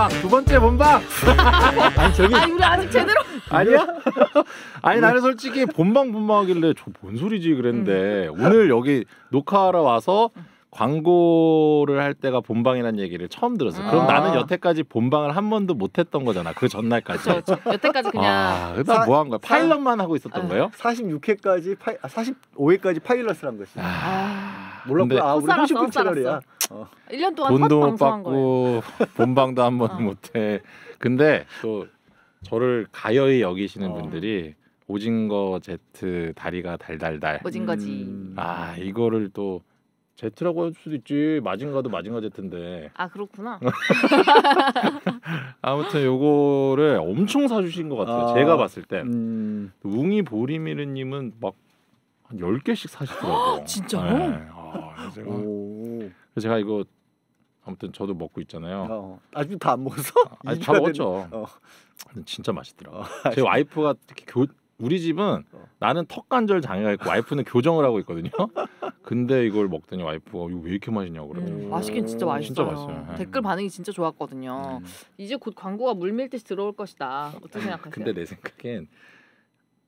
본방 두 번째 본방 아니 저기 아니 우리 아직 제대로 아니야 아니 나는 솔직히 본방 본방 하길래 저뭔 소리지 그랬는데 음. 오늘 여기 녹화하러 와서 광고를 할 때가 본방이라는 얘기를 처음 들었어. 그럼 아. 나는 여태까지 본방을 한 번도 못했던 거잖아. 그 전날까지. 그렇죠. 여태까지 아, 그냥. 아, 그다 뭐한 거야? 파일럿만 하고 있었던 아. 거예요? 46회까지 파 45회까지 파일럿을 한 것이. 아, 몰랐구나. 아, 우리 56채널이야. 1년 어. 동안 돈도 못 받고 본방도 한 번은 어. 못해. 근데 또 저를 가여이 여기시는 어. 분들이 오징어 제트 다리가 달달달. 오징거지. 음. 아 음. 이거를 또 제트라고 할 수도 있지 마징가도 마징가 제트인데 아 그렇구나 아무튼 요거를 엄청 사주신 것 같아요 아, 제가 봤을 때 음. 웅이 보리미르님은 막한 열개씩 사시더라고요 아, 진짜요? 네. 그래서 제가, 그 제가 이거 아무튼 저도 먹고 있잖아요. 어. 아직 다 안 먹었어? 아, 다 먹었죠. 어. 진짜 맛있더라 어, 제 와이프가 특히 교 우리 집은 어. 나는 턱 관절 장애가 있고 와이프는 교정을 하고 있거든요. 근데 이걸 먹더니 와이프가 이거 왜 이렇게 맛있냐고 그래요. 음, 맛있긴 진짜 맛있어요. 진짜 맛있어요. 네. 댓글 반응이 진짜 좋았거든요. 음. 이제 곧 광고가 물밀듯이 들어올 것이다. 어떻게 네. 생각하세요? 근데 내 생각엔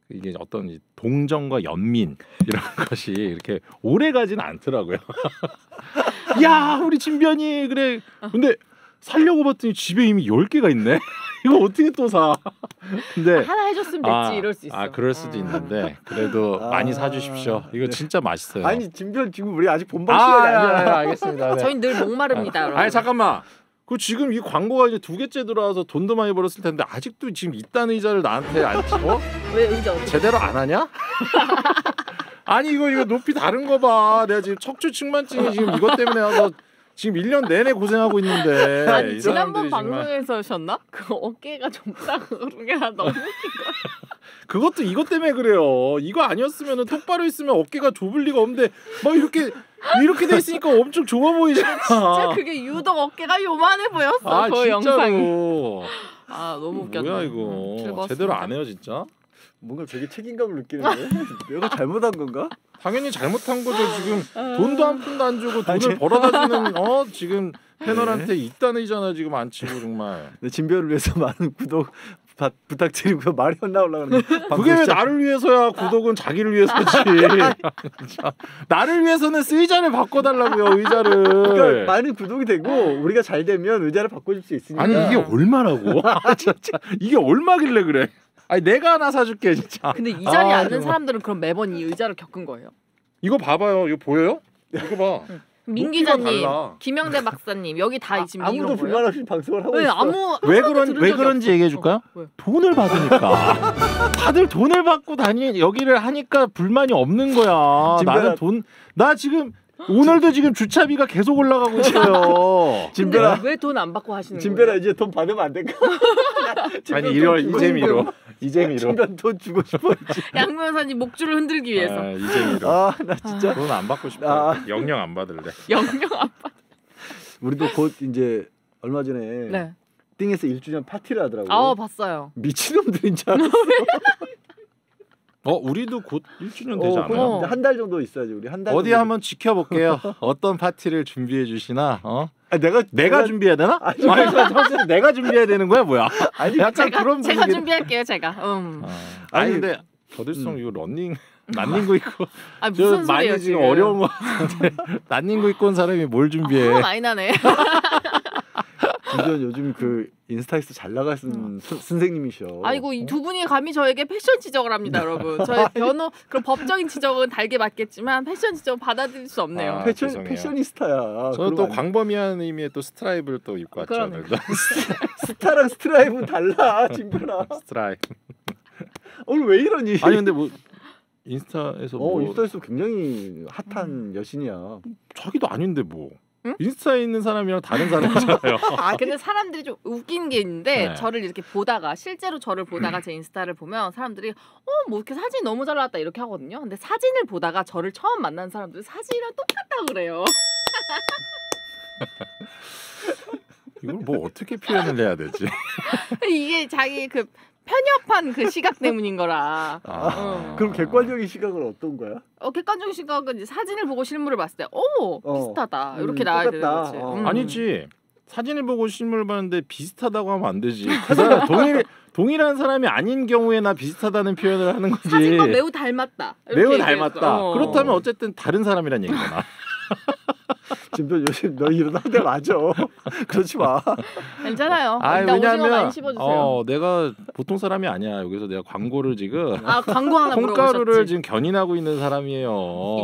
그 이게 어떤 동정과 연민 이런 것이 이렇게 오래 가진 않더라고요. 야, 우리 진변이 그래. 근데 살려고 봤더니 집에 이미 열 개가 있네. 이거 어떻게 또 사? 근데 아, 하나 해줬으면 아, 됐지 아, 이럴 수 있어. 아 그럴 수도 아. 있는데 그래도 아. 많이 사주십시오. 이거 네. 진짜 맛있어요. 아니 진변 지금 우리 아직 본방 시간이 아, 니잖아 알겠습니다. 네. 저희 늘 목마릅니다. 아니 잠깐만 그 지금 이 광고가 이제 두 개째 들어와서 돈도 많이 벌었을 텐데 아직도 지금 이딴 의자를 나한테 안 치고 왜 의자 제대로 안 하냐? 아니 이거 이거 높이 다른 거 봐. 내가 지금 척추 측만증이 지금 이것 때문에 와서 지금 1년 내내 고생하고 있는데 아니, 지난번 방송에서 셨나? 그 어깨가 좀딱 그런 게 너무 웃긴 거 그것도 이것 때문에 그래요. 이거 아니었으면 똑바로 있으면 어깨가 좁을 리가 없는데 막 이렇게 이렇게 돼 있으니까 엄청 좋아 보이잖아. 진짜 그게 유독 어깨가 요만해 보였어. 아, 그 영상이. 아 너무 웃겼네. 뭐야 이거 즐거웠습니다. 제대로 안 해요 진짜. 뭔가 되게 책임감을 느끼는데 내가 잘못한 건가? 당연히 잘못한 거죠 지금 어. 돈도 한 푼도 안 주고 돈을 벌어다 주는 어 지금 네. 패널한테 네. 이딴 의잖아 지금 안 치고 정말. 네, 진별을 위해서 많은 구독 바, 부탁드리고 말이 안 나올라 그러는데 그게 왜 나를 위해서야 구독은 자기를 위해서지 나를 위해서는 쓰이자를 바꿔달라고요 의자를 그러니까 많은 구독이 되고 우리가 잘 되면 의자를 바꿔줄 수 있으니까 아니 이게 얼마라고 아, 진짜 이게 얼마길래 그래 아니 내가 하나 사줄게 진짜 근데 이 자리에 아, 앉은 네. 사람들은 그럼 매번 이 의자를 겪은 거예요 이거 봐봐요 이거 보여요 이거 봐민 기자님, 김영대 박사님 여기 다 아, 지금 아무도 불만 없이 방송을 하고 왜, 있어. 아무 왜 그런 왜 그런지 얘기해 줄까 어, 돈을 받으니까 다들 돈을 받고 다니 여기를 하니까 불만이 없는 거야. 나는 돈나 지금 오늘도 지금 주차비가 계속 올라가고 있어요. 진배라 왜 돈 안 받고 하시는 진배라 거예 이제 돈 받으면 안 될까? 아니 1월 이재미로 이재미로. 순변돈 주고 싶었지. 양면사님 목줄을 흔들기 위해서. 아, 이재미로. 아, 나 진짜 아. 돈안 받고 싶다. 아. 영영 안 받을래. 영영 안 받. 우리도 곧 이제 얼마 전에 네. 띵에서 1주년 파티를 하더라고 아, 봤어요. 미친놈들인 줄 알았어. 어, 우리도 곧 1주년 어, 되지 어, 않아요? 어. 한달 정도 있어야지 우리 한 달. 어디 정도... 한번 지켜볼게요. 어떤 파티를 준비해 주시나? 어? 아, 내가 내가 준비해야 되나? 아, 아니, 아니 내가 준비해야 되는 거야, 뭐야? 아니, 약간 제가, 그런 분위기. 제가 준비할게요, 제가. 음. 아, 아니, 아니, 근데 더들성 음. 이거 런닝 아. 난닝구 입고 아, 무슨 많이 지금 어려운 거 난닝구 입고 온 사람이 뭘 준비해? 아, 많이 나네. 이전 요즘 그 인스타에서 잘 나가시는 음. 선생님이셔. 아이고 이두 어? 분이 감히 저에게 패션 지적을 합니다, 네. 여러분. 저의 변호 그런 법적인 지적은 달게 맞겠지만 패션 지적 받아들일 수 없네요. 아, 패션 죄송해요. 패셔니스타야. 저는 또 광범위한 의미의 또 스트라이브를 또 입고 왔죠. 그러네. 스타랑 스트라이브 달라, 진별아. 스트라이브. 아, 오늘 왜 이러니? 아니 근데 뭐 인스타에서 어 뭐 인스타에서 굉장히 핫한 음. 여신이야. 자기도 아닌데 뭐. 응? 인스타에 있는 사람이랑 다른 사람이잖아요. 아 근데 사람들이 좀 웃긴 게 있는데 네. 저를 이렇게 보다가 실제로 저를 보다가 제 인스타를 보면 사람들이 어뭐 이렇게 사진 너무 잘 나왔다 이렇게 하거든요. 근데 사진을 보다가 저를 처음 만난 사람들이 사진이랑 똑같다 그래요. 이걸 뭐 어떻게 표현을 해야 되지? 이게 자기 그 편협한 그 시각 때문인 거라. 아. 어. 그럼 객관적인 시각은 어떤 거야? 어 객관적인 시각은 이제 사진을 보고 실물을 봤을 때, 오 어. 비슷하다 음, 이렇게 음, 나와야 똑같다. 되는 거지. 어. 음. 아니지. 사진을 보고 실물을 봤는데 비슷하다고 하면 안 되지. 그 사람 동일 동일한 사람이 아닌 경우에나 비슷하다는 표현을 하는 거지. 사진과 매우 닮았다. 매우 닮았다. 어. 그렇다면 어쨌든 다른 사람이란 얘기잖아. 지금도 요즘 너 일어날 때 맞아. 그러지 마. 괜찮아요. 아왜냐면어 내가 보통 사람이 아니야. 여기서 내가 광고를 지금 아 광고 하나 콩가루를 지금 견인하고 있는 사람이에요.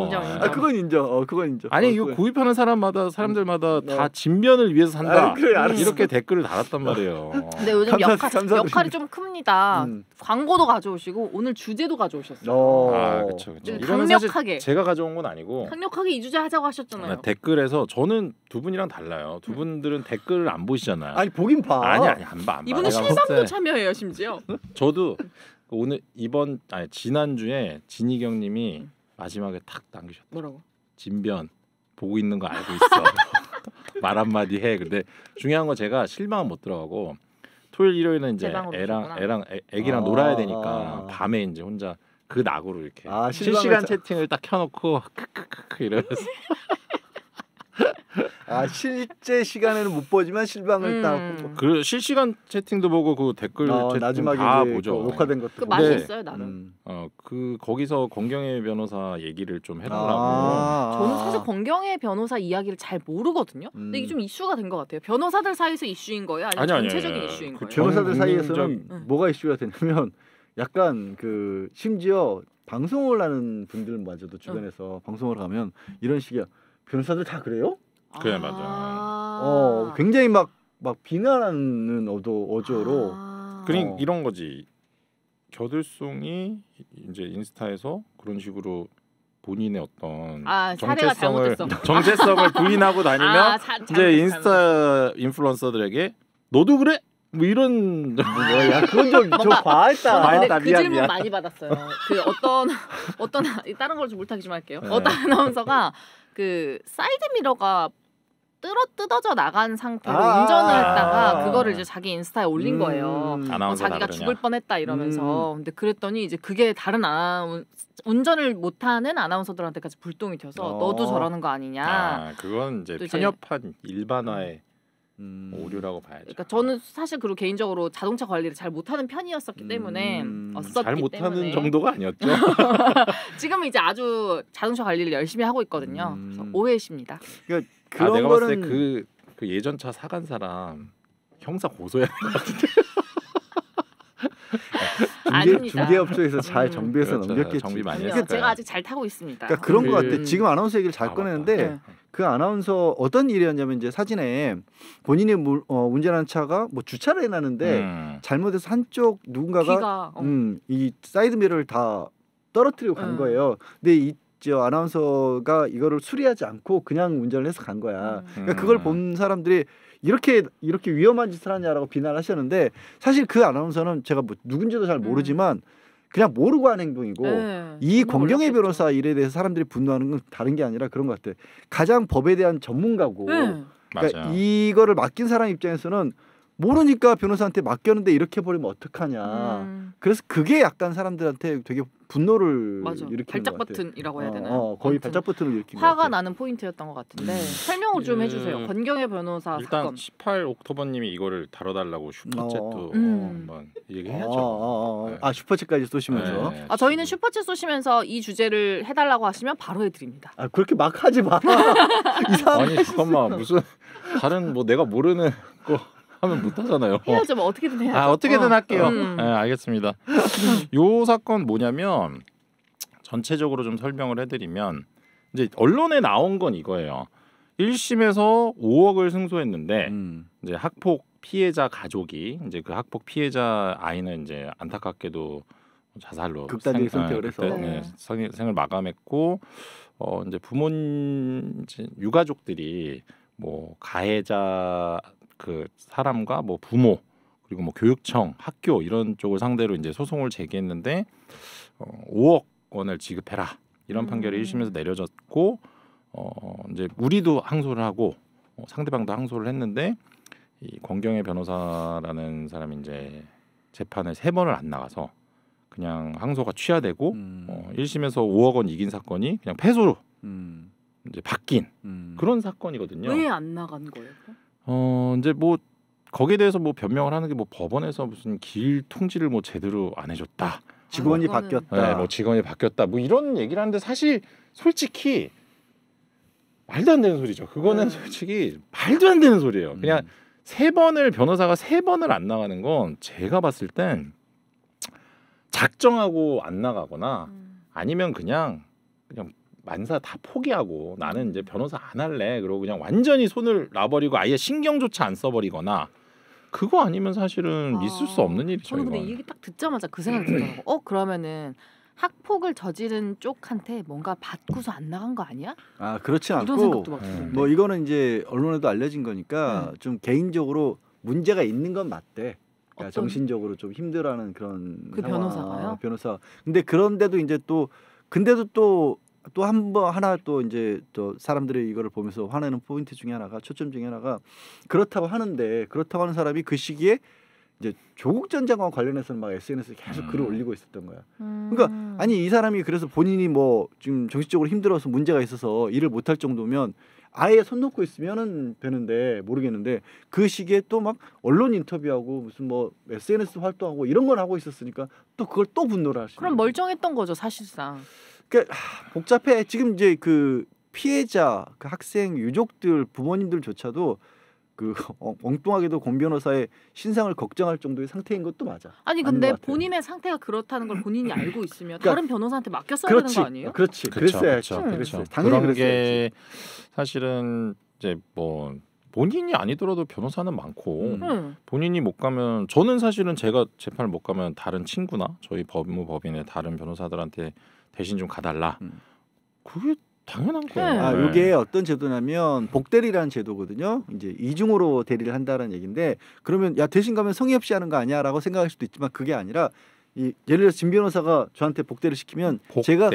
인정. 인정. 아 그건 인정. 어 그건 인정. 아니 어, 이거 그건. 구입하는 사람마다 사람들마다 네. 다 진면을 위해서 산다. 아, 그래, 이렇게 댓글을 달았단 말이에요. 근데 요즘 감사, 역할 감사, 역할이 좀 큽니다. 음. 광고도 가져오시고 오늘 주제도 가져오셨어요. 어. 아 그렇죠. 강력하게 제가 가져온 건 아니고 강력하게 이 주제 하자고 하셨잖아요. 댓글에서 그래서 저는 두 분이랑 달라요. 두 분들은 댓글을 안 보시잖아요. 아니 보긴 봐. 아니 아니 안 봐. 안 이분은 실감도 참여해요 심지어. 저도 오늘 이번 아니 지난 주에 진희경님이 마지막에 탁 남기셨다. 뭐라고? 진변 보고 있는 거 알고 있어. 말 한마디 해. 근데 중요한 건 제가 실망은 못 들어가고 토요일 일요일은 이제 애랑 애랑 애, 기랑 아~ 놀아야 되니까 아. 밤에 이제 혼자 그 낙으로 이렇게 아, 실시간 채팅을 딱 켜놓고 크크크크 이러면서 아 실제 시간에는 못 보지만 실방을 음. 딱. 그 실시간 채팅도 보고 그 댓글 어, 채팅 나지막에 다 보죠. 그 녹화된 것그 맛있어요 나는. 음. 어그 거기서 권경혜 변호사 얘기를 좀 해달라고. 아~ 저는 사실 권경혜 변호사 이야기를 잘 모르거든요. 음. 근데 이게 음. 좀 이슈가 된 것 같아요. 변호사들 사이에서 이슈인 거예요, 아니면 아니, 전체적인 아니, 아니, 이슈인 그 거예요? 변호사들 사이에서는 음. 뭐가 이슈가 되냐면 약간 그 심지어 방송을 하는 분들마저도 주변에서 방송을 하면 이런 식이야. 변호사들 다 그래요? 그래 아. 맞아. 어 굉장히 막 막 비난하는 어조 어조로 아. 그러 어. 이런 거지. 겨들송이 이제 인스타에서 그런 식으로 본인의 어떤 아, 정체성을 정체성을 부인하고 다니면 아, 자- 이제 인스타 인플루언서들에게 너도 그래? 뭐 이런 뭐야 그건 좀좀 과했다. 아, 근데 그 미안, 질문 미안. 많이 받았어요. 그 어떤 어떤 다른 걸좀 물타기 좀 할게요. 네. 어떤 아나운서가 그 사이드 미러가 뜯어 뜯어져 나간 상태로 아~ 운전을 했다가 그거를 이제 자기 인스타에 올린 음~ 거예요. 어, 자기가 죽을 뻔했다 이러면서. 음~ 근데 그랬더니 이제 그게 다른 아운 운전을 못하는 아나운서들한테까지 불똥이 튀어서 어~ 너도 저러는 거 아니냐. 아, 그건 이제 편협한 이제 일반화의 음. 오류라고 봐야죠. 그러니까 저는 사실 그리고 개인적으로 자동차 관리를 잘 못하는 편이었었기 음. 때문에 음, 잘 못하는 때문에. 정도가 아니었죠. 지금 이제 아주 자동차 관리를 열심히 하고 있거든요. 음. 그래서 오해십니다. 그러니까 아, 그런 아, 내가 거는... 봤을 때 그, 그 예전 차 사간 사람 형사 고소해야 될것 같은데. 네. 중개, 중개업소에서 잘 음. 정비해서 음, 그렇죠. 넘겼겠지. 정비 많이 했어요. 제가 아직 잘 타고 있습니다. 그러니까 그런 음. 것 같아. 지금 아나운서 얘기를 잘 아, 꺼내는데 네. 그 아나운서 어떤 일이었냐면 이제 사진에 본인이 물, 어, 운전한 차가 뭐 주차를 해놨는데 음. 잘못해서 한쪽 누군가가 귀가, 어. 음, 이 사이드 미러를 다 떨어뜨리고 간 음. 거예요. 근데 이저 아나운서가 이거를 수리하지 않고 그냥 운전을 해서 간 거야. 음. 그러니까 그걸 본 사람들이 이렇게 이렇게 위험한 짓을 하냐라고 비난하셨는데 사실 그 아나운서는 제가 뭐 누군지도 잘 음. 모르지만 음. 그냥 모르고 한 행동이고 네, 이 공경의 변호사 일에 대해서 사람들이 분노하는 건 다른 게 아니라 그런 것 같아. 요 가장 법에 대한 전문가고 네. 그러니까 맞아요. 이거를 맡긴 사람 입장에서는 모르니까 변호사한테 맡겼는데 이렇게 버리면 어떡하냐. 음. 그래서 그게 약간 사람들한테 되게 분노를 맞아. 일으키는 발작 버튼이라고 해야 어, 되나요? 어, 어, 거의 발작 버튼을 일으키는 화가 나는 포인트였던 것 같은데 음. 설명을 좀 예. 해주세요. 권경의 변호사 일단 사건. 18 옥토버님이 이거를 다뤄달라고 슈퍼챗도 어. 음. 한번 얘기해야죠. 어, 네. 아 슈퍼챗까지 쏘시면서 네, 네. 아 저희는 슈퍼챗 쏘시면서 이 주제를 해달라고 하시면 바로 해드립니다. 아 그렇게 막 하지 마. 이상하 아니 잠깐만 무슨 다른 뭐 내가 모르는 거 하면 못 하잖아요. 헤어지면 뭐. 어떻게든 해야죠. 아 어떻게든 어. 할게요. 음. 네, 알겠습니다. 요 사건 뭐냐면 전체적으로 좀 설명을 해드리면 이제 언론에 나온 건 이거예요. 1심에서 5억을 승소했는데 음. 이제 학폭 피해자 가족이 이제 그 학폭 피해자 아이는 이제 안타깝게도 자살로 극단적인 아, 선택을 해서 네, 네. 생을 마감했고 어 이제 부모 이제 유가족들이 뭐 가해자 그 사람과 뭐 부모 그리고 뭐 교육청, 학교 이런 쪽을 상대로 이제 소송을 제기했는데 어, 5억 원을 지급해라 이런 음. 판결이 음. 1심에서 내려졌고 어, 이제 우리도 항소를 하고 어, 상대방도 항소를 했는데 이 권경애 변호사라는 사람이 이제 재판에 세 번을 안 나가서 그냥 항소가 취하되고 음. 어, 1심에서 5억 원 이긴 사건이 그냥 패소로 음. 이제 바뀐 음. 그런 사건이거든요. 왜 안 나간 거예요? 어 이제 뭐 거기에 대해서 뭐 변명을 하는 게 뭐 법원에서 무슨 길 통지를 뭐 제대로 안 해줬다. 직원이 아, 바뀌었다. 네, 뭐 직원이 바뀌었다. 뭐 이런 얘기를 하는데 사실 솔직히 말도 안 되는 소리죠. 그거는 음. 솔직히 말도 안 되는 소리예요. 그냥 음. 세 번을 변호사가 세 번을 안 나가는 건 제가 봤을 땐 작정하고 안 나가거나 음. 아니면 그냥 그냥 만사 다 포기하고 나는 이제 음. 변호사 안 할래. 그러고 그냥 완전히 손을 놔버리고 아예 신경조차 안 써버리거나 그거 아니면 사실은 아, 있을 수 없는 일이죠. 저는 근데 이얘딱 듣자마자 그 생각이 들더라고. 어 그러면은 학폭을 저지른 쪽한테 뭔가 받고서 안 나간 거 아니야? 아 그렇지 않고 음. 뭐 이거는 이제 언론에도 알려진 거니까 음. 좀 개인적으로 문제가 있는 건 맞대. 그러니까 정신적으로 좀 힘들어하는 그런 그 변호사가요? 변호사. 근데 그런데도 이제 또 근데도 또 또한번 하나 또 이제 또 사람들이 이거를 보면서 화내는 포인트 중에 하나가 초점 중에 하나가 그렇다고 하는데 그렇다고 하는 사람이 그 시기에 이제 조국 전 장관 관련해서는 막 SNS에 계속 글을 음. 올리고 있었던 거야. 그러니까 음. 그러니까 아니 이 사람이 그래서 본인이 뭐 지금 정신적으로 힘들어서 문제가 있어서 일을 못 할 정도면 아예 손 놓고 있으면은 되는데 모르겠는데 그 시기에 또 막 언론 인터뷰하고 무슨 뭐 SNS 활동하고 이런 걸 하고 있었으니까 또 그걸 또 분노를 하시. 그럼 멀쩡했던 거죠 사실상. 그러니까 복잡해. 지금 이제 그 피해자, 그 학생 유족들 부모님들조차도 그 엉뚱하게도 권 변호사의 신상을 걱정할 정도의 상태인 것도 맞아. 아니 근데 본인의 상태가 그렇다는 걸 본인이 알고 있으면 그러니까, 다른 변호사한테 맡겼어야 그렇지, 되는 거 아니에요? 그렇지. 그쵸, 그랬어야죠. 그렇죠. 당연히 그런 게 사실은 이제 뭐 본인이 아니더라도 변호사는 많고 음. 본인이 못 가면 저는 사실은 제가 재판을 못 가면 다른 친구나 저희 법무법인의 다른 변호사들한테 대신 좀 가달라. 음. 그게 당연한 네. 거예요. 아, 네. 아, 이게 어떤 제도냐면 복대리라는 제도거든요. 이제 이중으로 대리를 한다는 얘기인데 그러면 야 대신 가면 성의 없이 하는 거 아니야라고 생각할 수도 있지만 그게 아니라 이 예를 들어 진 변호사가 저한테 복대를 시키면 복대리. 제가 어,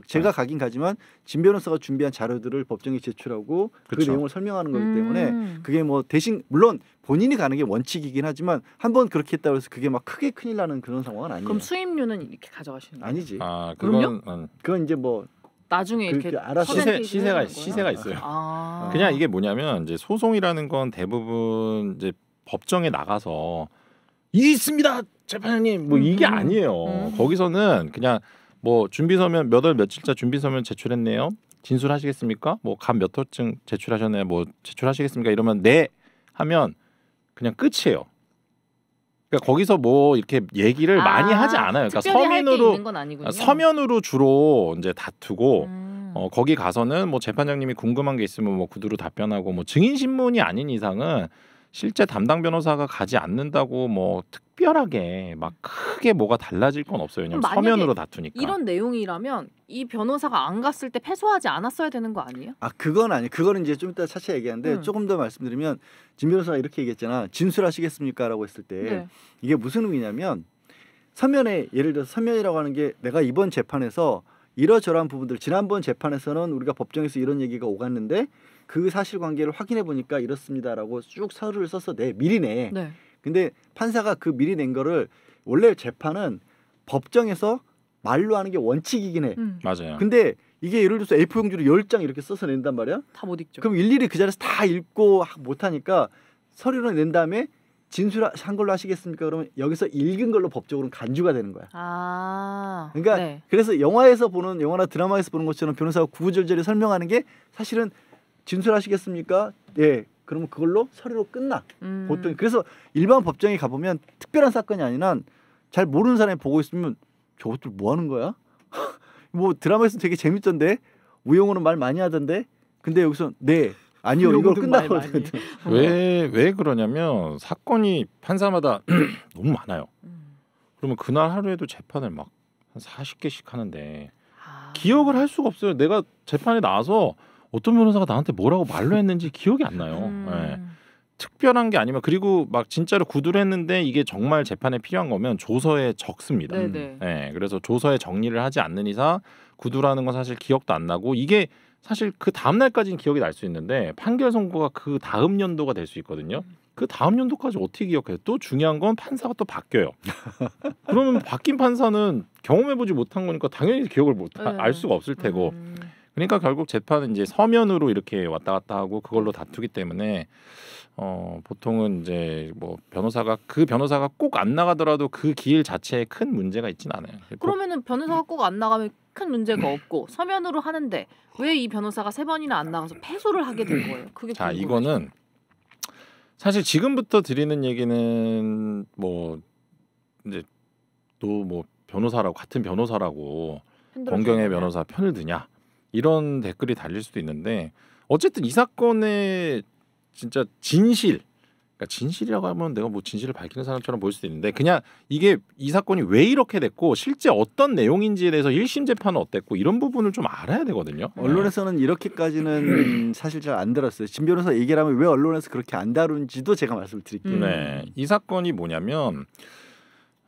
네. 제가 가긴 가지만 진 변호사가 준비한 자료들을 법정에 제출하고 그 그쵸. 그 내용을 설명하는 거기 음. 때문에 음. 그게 뭐 대신 물론 본인이 가는 게 원칙이긴 하지만 한 번 그렇게 했다 고해서 그게 막 크게 큰일 나는 그런 상황은 아니에요. 그럼 수입료는 이렇게 가져가시는 거예요? 아니지. 아, 그건 음. 그건 이제 뭐 나중에 이렇게 알아서 시세, 시세가 시세가 있어요. 아. 그냥 이게 뭐냐면 이제 소송이라는 건 대부분 이제 법정에 나가서 이 있습니다 재판장님 뭐 이게 음. 아니에요. 음. 거기서는 그냥 뭐 준비 서면 몇 월 며칠자 준비 서면 제출했네요. 진술하시겠습니까? 뭐감몇 호증 제출하셨나요? 뭐 제출하시겠습니까? 이러면 네 하면 그냥 끝이에요. 그러니까 거기서 뭐 이렇게 얘기를 아, 많이 하지 아, 않아요. 그러니까 서면으로 아, 서면으로 주로 이제 다투고 음. 어, 거기 가서는 뭐 재판장님이 궁금한 게 있으면 뭐 구두로 답변하고 뭐 증인 신문이 아닌 이상은 실제 담당 변호사가 가지 않는다고 뭐 특별하게 막 음. 크게 뭐가 달라질 건 없어요. 왜냐면 서면으로 다투니까. 이런 내용이라면 이 변호사가 안 갔을 때 패소하지 않았어야 되는 거 아니에요? 아 그건 아니. 에요 그거는 이제 좀 이따 차차 얘기하는데 음. 조금 더 말씀드리면 진 변호사가 이렇게 얘기했잖아. 진술하시겠습니까라고 했을 때 네. 이게 무슨 의미냐면 서면에 예를 들어서 서면이라고 하는 게 내가 이번 재판에서 이러저러한 부분들 지난번 재판에서는 우리가 법정에서 이런 얘기가 오갔는데 그 사실관계를 확인해 보니까 이렇습니다라고 쭉 서류를 써서 내 미리 내. 네. 근데 판사가 그 미리 낸 거를 원래 재판은 법정에서 말로 하는 게 원칙이긴 해. 음. 맞아요. 근데 이게 예를 들어서 A4용지로 열 장 이렇게 써서 낸단 말이야. 다 못 읽죠. 그럼 일일이 그 자리에서 다 읽고 못 하니까 서류를 낸 다음에 진술한 걸로 하시겠습니까? 그러면 여기서 읽은 걸로 법적으로는 간주가 되는 거야. 아. 그러니까 네. 그래서 영화에서 보는 영화나 드라마에서 보는 것처럼 변호사가 구구절절히 설명하는 게 사실은 진술하시겠습니까? 예. 그러면 그걸로 서류로 끝나. 음. 보통 그래서 일반 법정에 가보면 특별한 사건이 아니라 잘 모르는 사람이 보고 있으면 저것들 뭐 하는 거야? 뭐 드라마에서 되게 재밌던데 우영우는 말 많이 하던데 근데 여기서 네 아니요 이걸 끝나거든 왜왜 그러냐면 사건이 판사마다 너무 많아요 음. 그러면 그날 하루에도 재판을 막 한 40개씩 하는데 아. 기억을 할 수가 없어요 내가 재판에 나와서 어떤 변호사가 나한테 뭐라고 말로 했는지 기억이 안 나요. 음. 네. 특별한 게 아니면 그리고 막 진짜로 구두를 했는데 이게 정말 재판에 필요한 거면 조서에 적습니다. 네, 음. 네. 예, 그래서 조서에 정리를 하지 않는 이상 구두라는 건 사실 기억도 안 나고 이게 사실 그 다음 날까지는 기억이 날 수 있는데 판결 선고가 그 다음 연도가 될 수 있거든요. 음. 그 다음 연도까지 어떻게 기억해요? 또 중요한 건 판사가 또 바뀌어요. 그러면 바뀐 판사는 경험해보지 못한 거니까 당연히 기억을 못알 아, 네. 수가 없을 테고. 음. 그러니까 결국 재판은 이제 서면으로 이렇게 왔다 갔다 하고 그걸로 다투기 때문에 어 보통은 이제 뭐 변호사가 그 변호사가 꼭 안 나가더라도 그 길 자체에 큰 문제가 있진 않아요. 그러면은 변호사가 꼭 안 나가면 큰 문제가 없고 서면으로 하는데 왜 이 변호사가 세 번이나 안 나가서 패소를 하게 된 거예요? 그게 자 궁금하죠. 이거는 사실 지금부터 드리는 얘기는 뭐 이제 또 뭐 변호사라고 같은 변호사라고 변경의 변호사 편을 드냐 이런 댓글이 달릴 수도 있는데 어쨌든 이 사건의 진짜 진실 그러니까 진실이라고 하면 내가 뭐 진실을 밝히는 사람처럼 보일 수도 있는데 그냥 이게 이 사건이 왜 이렇게 됐고 실제 어떤 내용인지에 대해서 일심 재판은 어땠고 이런 부분을 좀 알아야 되거든요. 네. 언론에서는 이렇게까지는 음. 사실 잘 안 들었어요. 진 변호사 얘기를 하면 왜 언론에서 그렇게 안 다룬지도 제가 말씀을 드릴게요. 네. 이 사건이 뭐냐면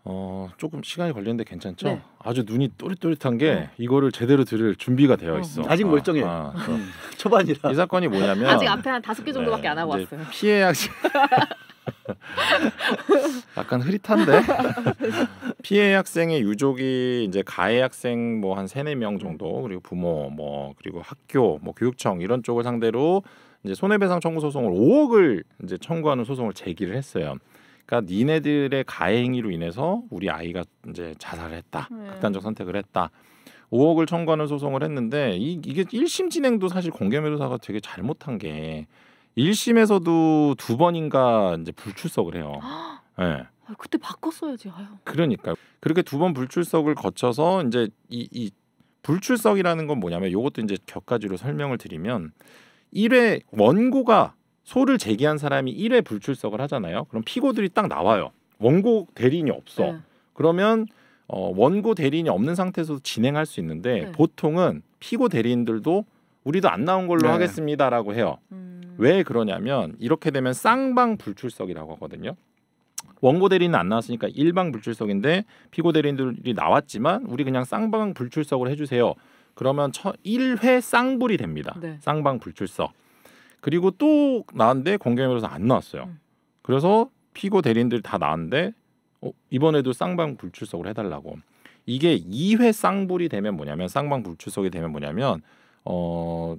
어 조금 시간이 걸리는데 괜찮죠? 네. 아주 눈이 또릿또릿한 게 네. 이거를 제대로 들을 준비가 되어 어. 있어. 어. 아직 멀쩡해. 아, 아, 초반이라. 이 사건이 뭐냐면 아직 앞에 한 다섯 개 정도밖에 네, 안 하고 왔어요. 피해야지. 약간 흐릿한데 피해 학생의 유족이 이제 가해 학생 뭐 한 세 네 명 정도 그리고 부모 뭐 그리고 학교 뭐 교육청 이런 쪽을 상대로 이제 손해배상 청구 소송을 5억을 이제 청구하는 소송을 제기를 했어요. 그러니까 니네들의 가해 행위로 인해서 우리 아이가 이제 자살을 했다. 네. 극단적 선택을 했다. 5억을 청구하는 소송을 했는데 이, 이게 1심 진행도 사실 공개매도사가 되게 잘못한 게 1심에서도 두 번인가 이제 불출석을 해요. 예. 네. 그때 바꿨어야지. 아유. 그러니까 그렇게 두 번 불출석을 거쳐서 이제 이, 이 불출석이라는 건 뭐냐면 요것도 이제 격가지로 설명을 드리면 1회 원고가 소를 제기한 사람이 1회 불출석을 하잖아요. 그럼 피고들이 딱 나와요. 원고 대리인이 없어. 네. 그러면 어, 원고 대리인이 없는 상태에서 진행할 수 있는데 네. 보통은 피고 대리인들도 우리도 안 나온 걸로 네. 하겠습니다라고 해요. 음... 왜 그러냐면 이렇게 되면 쌍방 불출석이라고 하거든요. 원고 대리인은 안 나왔으니까 일방 불출석인데 피고 대리인들이 나왔지만 우리 그냥 쌍방 불출석을 해주세요. 그러면 1회 쌍불이 됩니다. 네. 쌍방 불출석. 그리고 또 나왔는데 공개명에서 안 나왔어요. 음. 그래서 피고 대리인들 다 나왔는데 어, 이번에도 쌍방 불출석을 해달라고. 이게 2회 쌍불이 되면 뭐냐면 쌍방 불출석이 되면 뭐냐면 어,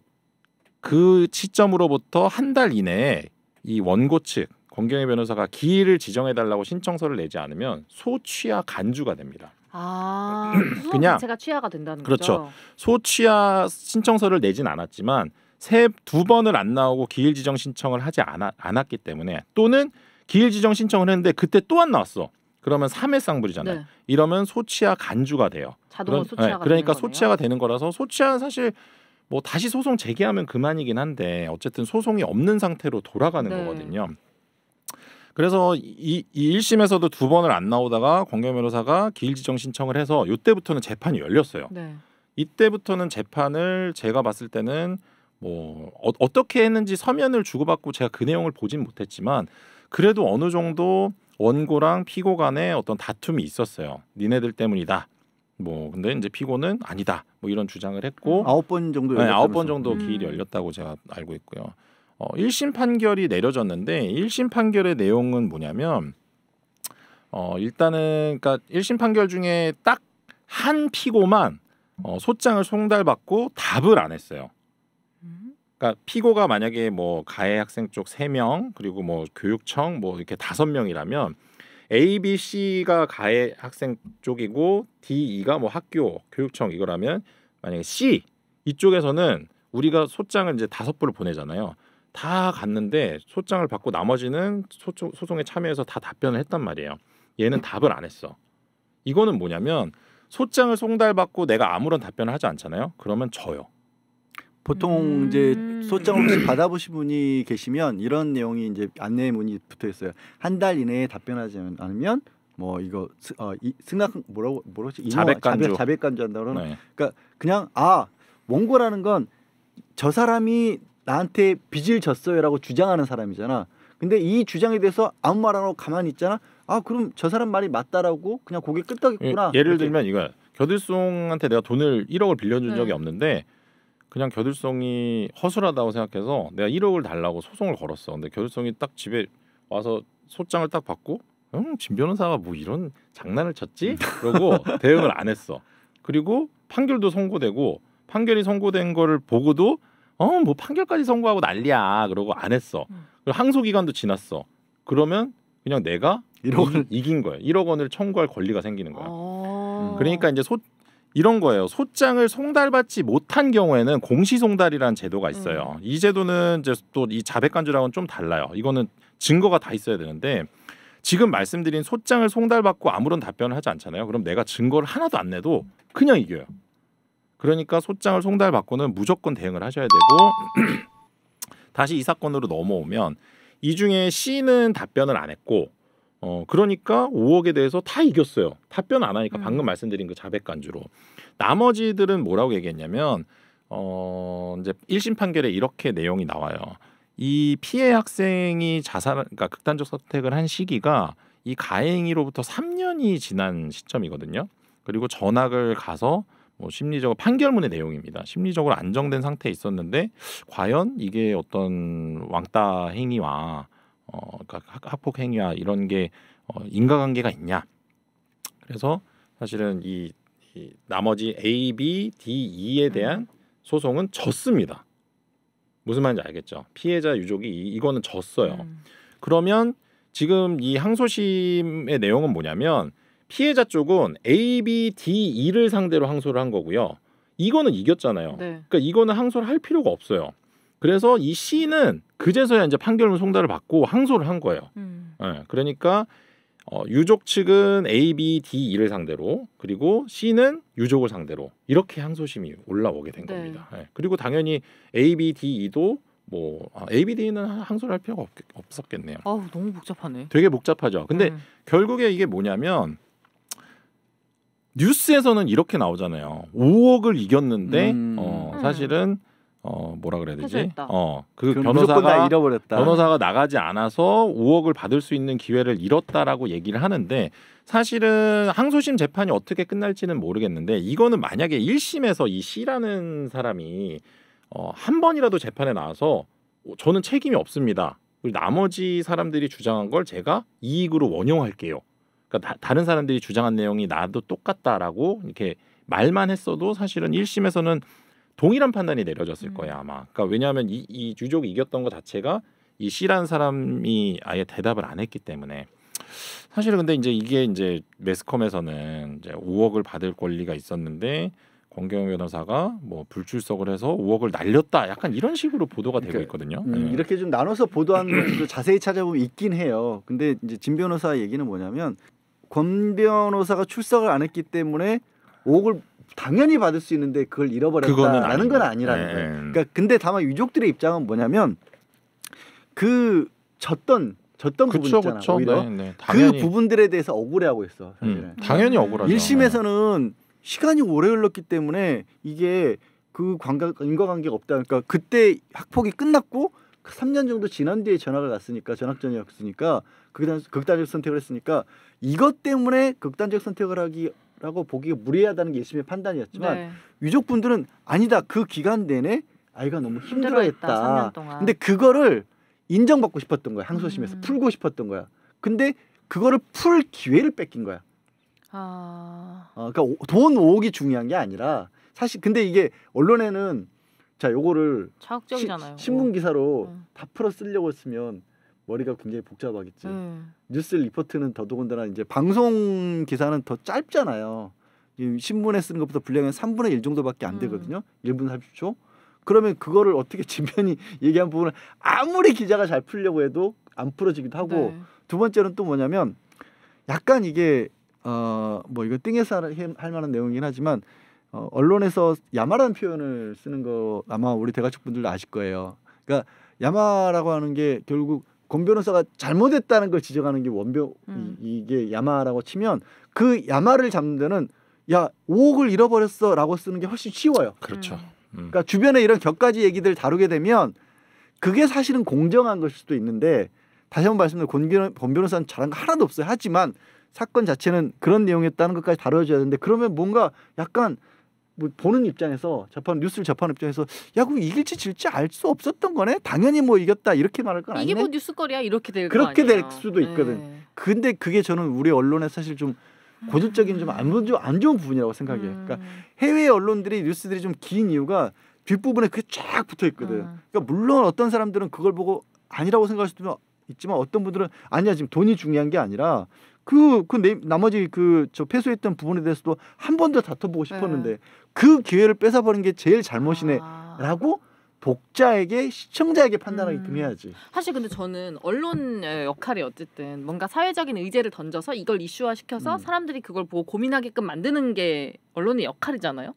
그 시점으로부터 한 달 이내에 이 원고 측 권경희 변호사가 기일을 지정해 달라고 신청서를 내지 않으면 소취하 간주가 됩니다. 아, 그냥 제가 취하가 된다는 그렇죠. 거죠. 그렇죠. 소취하 신청서를 내진 않았지만 세두 번을 안 나오고 기일 지정 신청을 하지 않아, 않았기 때문에 또는 기일 지정 신청을 했는데 그때 또 안 나왔어. 그러면 삼회 쌍불이잖아요. 네. 이러면 소치아 간주가 돼요. 자동으로 그런, 소치아가 네, 그러니까 소치아가 되는 거라서 소치아는 사실 뭐 다시 소송 제기하면 그만이긴 한데 어쨌든 소송이 없는 상태로 돌아가는 네. 거거든요. 그래서 이, 이 1심에서도 두 번을 안 나오다가 권경 변호사가 기일지정 신청을 해서 이때부터는 재판이 열렸어요. 네. 이때부터는 재판을 제가 봤을 때는 뭐 어, 떻게 했는지 서면을 주고받고 제가 그 내용을 보진 못했지만 그래도 어느 정도 원고랑 피고 간에 어떤 다툼이 있었어요. 니네들 때문이다. 뭐 근데 이제 피고는 아니다. 뭐 이런 주장을 했고 음, 아홉 번 정도 네, 아홉 번 정도 기일이 음. 열렸다고 제가 알고 있고요. 어, 1심 판결이 내려졌는데 1심 판결의 내용은 뭐냐면 어, 일단은 그러니까 1심 판결 중에 딱 한 피고만 어, 소장을 송달받고 답을 안 했어요. 그러니까 피고가 만약에 뭐 가해 학생 쪽3명 그리고 뭐 교육청 뭐 이렇게 5 명이라면 A, B, C가 가해 학생 쪽이고 D, E가 뭐 학교, 교육청 이거라면 만약에 C 이쪽에서는 우리가 소장을 이제 다섯 부를 보내잖아요. 다 갔는데 소장을 받고 나머지는 소총, 소송에 참여해서 다 답변을 했단 말이에요. 얘는 답을 안 했어. 이거는 뭐냐면 소장을 송달받고 내가 아무런 답변을 하지 않잖아요. 그러면 져요. 보통 음. 이제 소장 혹시 받아보신 분이 계시면 이런 내용이 이제 안내문이 붙어 있어요. 한 달 이내에 답변하지 않으면 뭐 이거 스, 어, 이, 승낙 뭐라고 뭐라지 자백간주 자백간주 한다 그러는 네. 그러니까 그냥 아 원고라는 건 저 사람이 나한테 빚을 졌어요라고 주장하는 사람이잖아. 근데 이 주장에 대해서 아무 말 안 하고 가만히 있잖아. 아 그럼 저 사람 말이 맞다라고 그냥 고개 끄덕이구나. 예, 를 들면 이거 겨들송한테 내가 돈을 1억을 빌려준 네. 적이 없는데 그냥 겨들성이 허술하다고 생각해서 내가 1억을 달라고 소송을 걸었어. 근데 겨들성이 딱 집에 와서 소장을 딱 받고 음, 진 변호사가 뭐 이런 장난을 쳤지? 그러고 대응을 안 했어. 그리고 판결도 선고되고 판결이 선고된 거를 보고도 어뭐 판결까지 선고하고 난리야 그러고 안 했어. 음. 그리고 항소 기간도 지났어. 그러면 그냥 내가 1억 을 이긴 거예요. 1억 원을 청구할 권리가 생기는 거야. 어... 그러니까 이제 소 이런 거예요. 소장을 송달받지 못한 경우에는 공시송달이라는 제도가 음. 있어요. 음. 이 제도는 이제 또 이 자백간주랑은 좀 달라요. 이거는 증거가 다 있어야 되는데 지금 말씀드린 소장을 송달받고 아무런 답변을 하지 않잖아요. 그럼 내가 증거를 하나도 안 내도 그냥 이겨요. 그러니까 소장을 송달받고는 무조건 대응을 하셔야 되고 다시 이 사건으로 넘어오면 이 중에 C는 답변을 안 했고 어 그러니까 5억에 대해서 다 이겼어요. 답변 안 하니까 음. 방금 말씀드린 그 자백 간주로 나머지들은 뭐라고 얘기했냐면 어 이제 1심 판결에 이렇게 내용이 나와요. 이 피해 학생이 자살 그러니까 극단적 선택을 한 시기가 이 가해행위로부터 3년이 지난 시점이거든요. 그리고 전학을 가서 뭐 심리적 판결문의 내용입니다. 심리적으로 안정된 상태에 있었는데 과연 이게 어떤 왕따 행위와 어, 그 그러니까 학폭 행위와 이런 게 어, 인과관계가 있냐? 그래서 사실은 이, 이 나머지 A, B, D, E에 음. 대한 소송은 졌습니다. 무슨 말인지 알겠죠? 피해자 유족이 이, 이거는 졌어요. 음. 그러면 지금 이 항소심의 내용은 뭐냐면 피해자 쪽은 A, B, D, E를 상대로 항소를 한 거고요. 이거는 이겼잖아요. 네. 그러니까 이거는 항소를 할 필요가 없어요. 그래서 이 C는 그제서야 이제 판결문 송달을 받고 항소를 한 거예요. 음. 네, 그러니까 어, 유족 측은 A, B, D, E를 상대로 그리고 C는 유족을 상대로 이렇게 항소심이 올라오게 된 네. 겁니다. 네. 그리고 당연히 A, B, D, E도 뭐 아, A, B, D는 항소를 할 필요가 없, 었겠네요 아 너무 복잡하네. 되게 복잡하죠. 근데 음. 결국에 이게 뭐냐면 뉴스에서는 이렇게 나오잖아요. 5억을 이겼는데 음. 어, 사실은 음. 어 뭐라 그래야 되지? 어, 그 변호사가 잃어버렸다. 변호사가 나가지 않아서 5억을 받을 수 있는 기회를 잃었다라고 얘기를 하는데 사실은 항소심 재판이 어떻게 끝날지는 모르겠는데 이거는 만약에 1심에서 이씨라는 사람이 어, 한 번이라도 재판에 나와서 저는 책임이 없습니다. 그리고 나머지 사람들이 주장한 걸 제가 이익으로 원용할게요. 그러니까 다, 른 사람들이 주장한 내용이 나도 똑같다라고 이렇게 말만 했어도 사실은 1심에서는 동일한 판단이 내려졌을 음. 거예요 아마. 그러니까 왜냐하면 이, 이 유족이 이겼던 것 자체가 이 C라는 사람이 아예 대답을 안 했기 때문에 사실 근데 이제 이게 이제 매스컴에서는 이제 5억을 받을 권리가 있었는데 권경 변호사가 뭐 불출석을 해서 5억을 날렸다 약간 이런 식으로 보도가 되고 그러니까, 있거든요. 음, 네. 이렇게 좀 나눠서 보도한 것도 자세히 찾아보면 있긴 해요. 근데 이제 진 변호사 얘기는 뭐냐면 권 변호사가 출석을 안 했기 때문에 5억을 당연히 받을 수 있는데 그걸 잃어버렸다라는 건 아니라는 예, 거예요. 예. 그러니까 근데 다만 유족들의 입장은 뭐냐면 그 졌던 졌던 그쵸, 부분 있잖아 그쵸. 오히려 네, 네. 그 부분들에 대해서 억울해하고 있어 음, 사실은 음, 당연히 억울하죠 1심에서는 시간이 오래 흘렀기 때문에 이게 그 관계 인과관계가 없다 그러니까 그때 학폭이 끝났고 3년 그 정도 지난 뒤에 전학을 갔으니까 전학전이었으니까 극단, 극단적 선택을 했으니까 이것 때문에 극단적 선택을 하기 라고 보기가 무리하다는 게 예수님의 판단이었지만 네. 유족분들은 아니다 그 기간 내내 아이가 너무 힘들어했다. 근데 그거를 인정받고 싶었던 거야 항소심에서 음. 풀고 싶었던 거야. 근데 그거를 풀 기회를 뺏긴 거야. 아... 어, 그러니까 돈 5억이 중요한 게 아니라 사실 근데 이게 언론에는 자 요거를 자극적이잖아요. 시, 신문 기사로 음. 다 풀어 쓰려고 했으면 머리가 굉장히 복잡하겠지. 음. 뉴스 리포트는 더더군다나 이제 방송 기사는 더 짧잖아요. 신문에 쓰는 것보다 분량은 3분의 1 정도밖에 안 음. 되거든요. 음. 1분 30초. 그러면 그거를 어떻게 진면이 얘기한 부분을 아무리 기자가 잘 풀려고 해도 안 풀어지기도 하고 네. 두 번째는 또 뭐냐면 약간 이게 어 뭐 이거 띵해서 할 만한 내용이긴 하지만 어, 언론에서 야마라는 표현을 쓰는 거 아마 우리 대가족 분들도 아실 거예요. 그러니까 야마라고 하는 게 결국 권 변호사가 잘못했다는 걸 지적하는 게 원변 음. 이게 야마라고 치면 그 야마를 잡는 데는 야 5억을 잃어버렸어라고 쓰는 게 훨씬 쉬워요. 그렇죠. 음. 음. 그러니까 주변에 이런 격가지 얘기들 다루게 되면 그게 사실은 공정한 것일 수도 있는데 다시 한 번 말씀드리면 권 변호사는 잘한 거 하나도 없어요. 하지만 사건 자체는 그런 내용이었다는 것까지 다뤄져야 되는데 그러면 뭔가 약간 뭐 보는 입장에서 접판 뉴스를 접판 입장에서 야 그럼 이길지 질지 알 수 없었던 거네 당연히 뭐 이겼다 이렇게 말할 건 아니네 이게 뭐 뉴스거리야 이렇게 될 그렇게 될 수도 있거든 네. 근데 그게 저는 우리 언론에 사실 좀 고질적인 좀 안 좋은 부분이라고 생각해요 음. 그러니까 해외 언론들이 뉴스들이 좀 긴 이유가 뒷부분에 그게 쫙 붙어 있거든 음. 그러니까 물론 어떤 사람들은 그걸 보고 아니라고 생각할 수도 있지만 어떤 분들은 아니야 지금 돈이 중요한 게 아니라 그, 그 내, 나머지 그저폐소했던 부분에 대해서도 한 번 더 다퉈보고 싶었는데 네. 그 기회를 뺏어버린 게 제일 잘못이네라고 아. 독자에게 시청자에게 판단하기끔 음. 해야지. 사실 근데 저는 언론의 역할이 어쨌든 뭔가 사회적인 의제를 던져서 이걸 이슈화시켜서 음. 사람들이 그걸 보고 고민하게끔 만드는 게 언론의 역할이잖아요.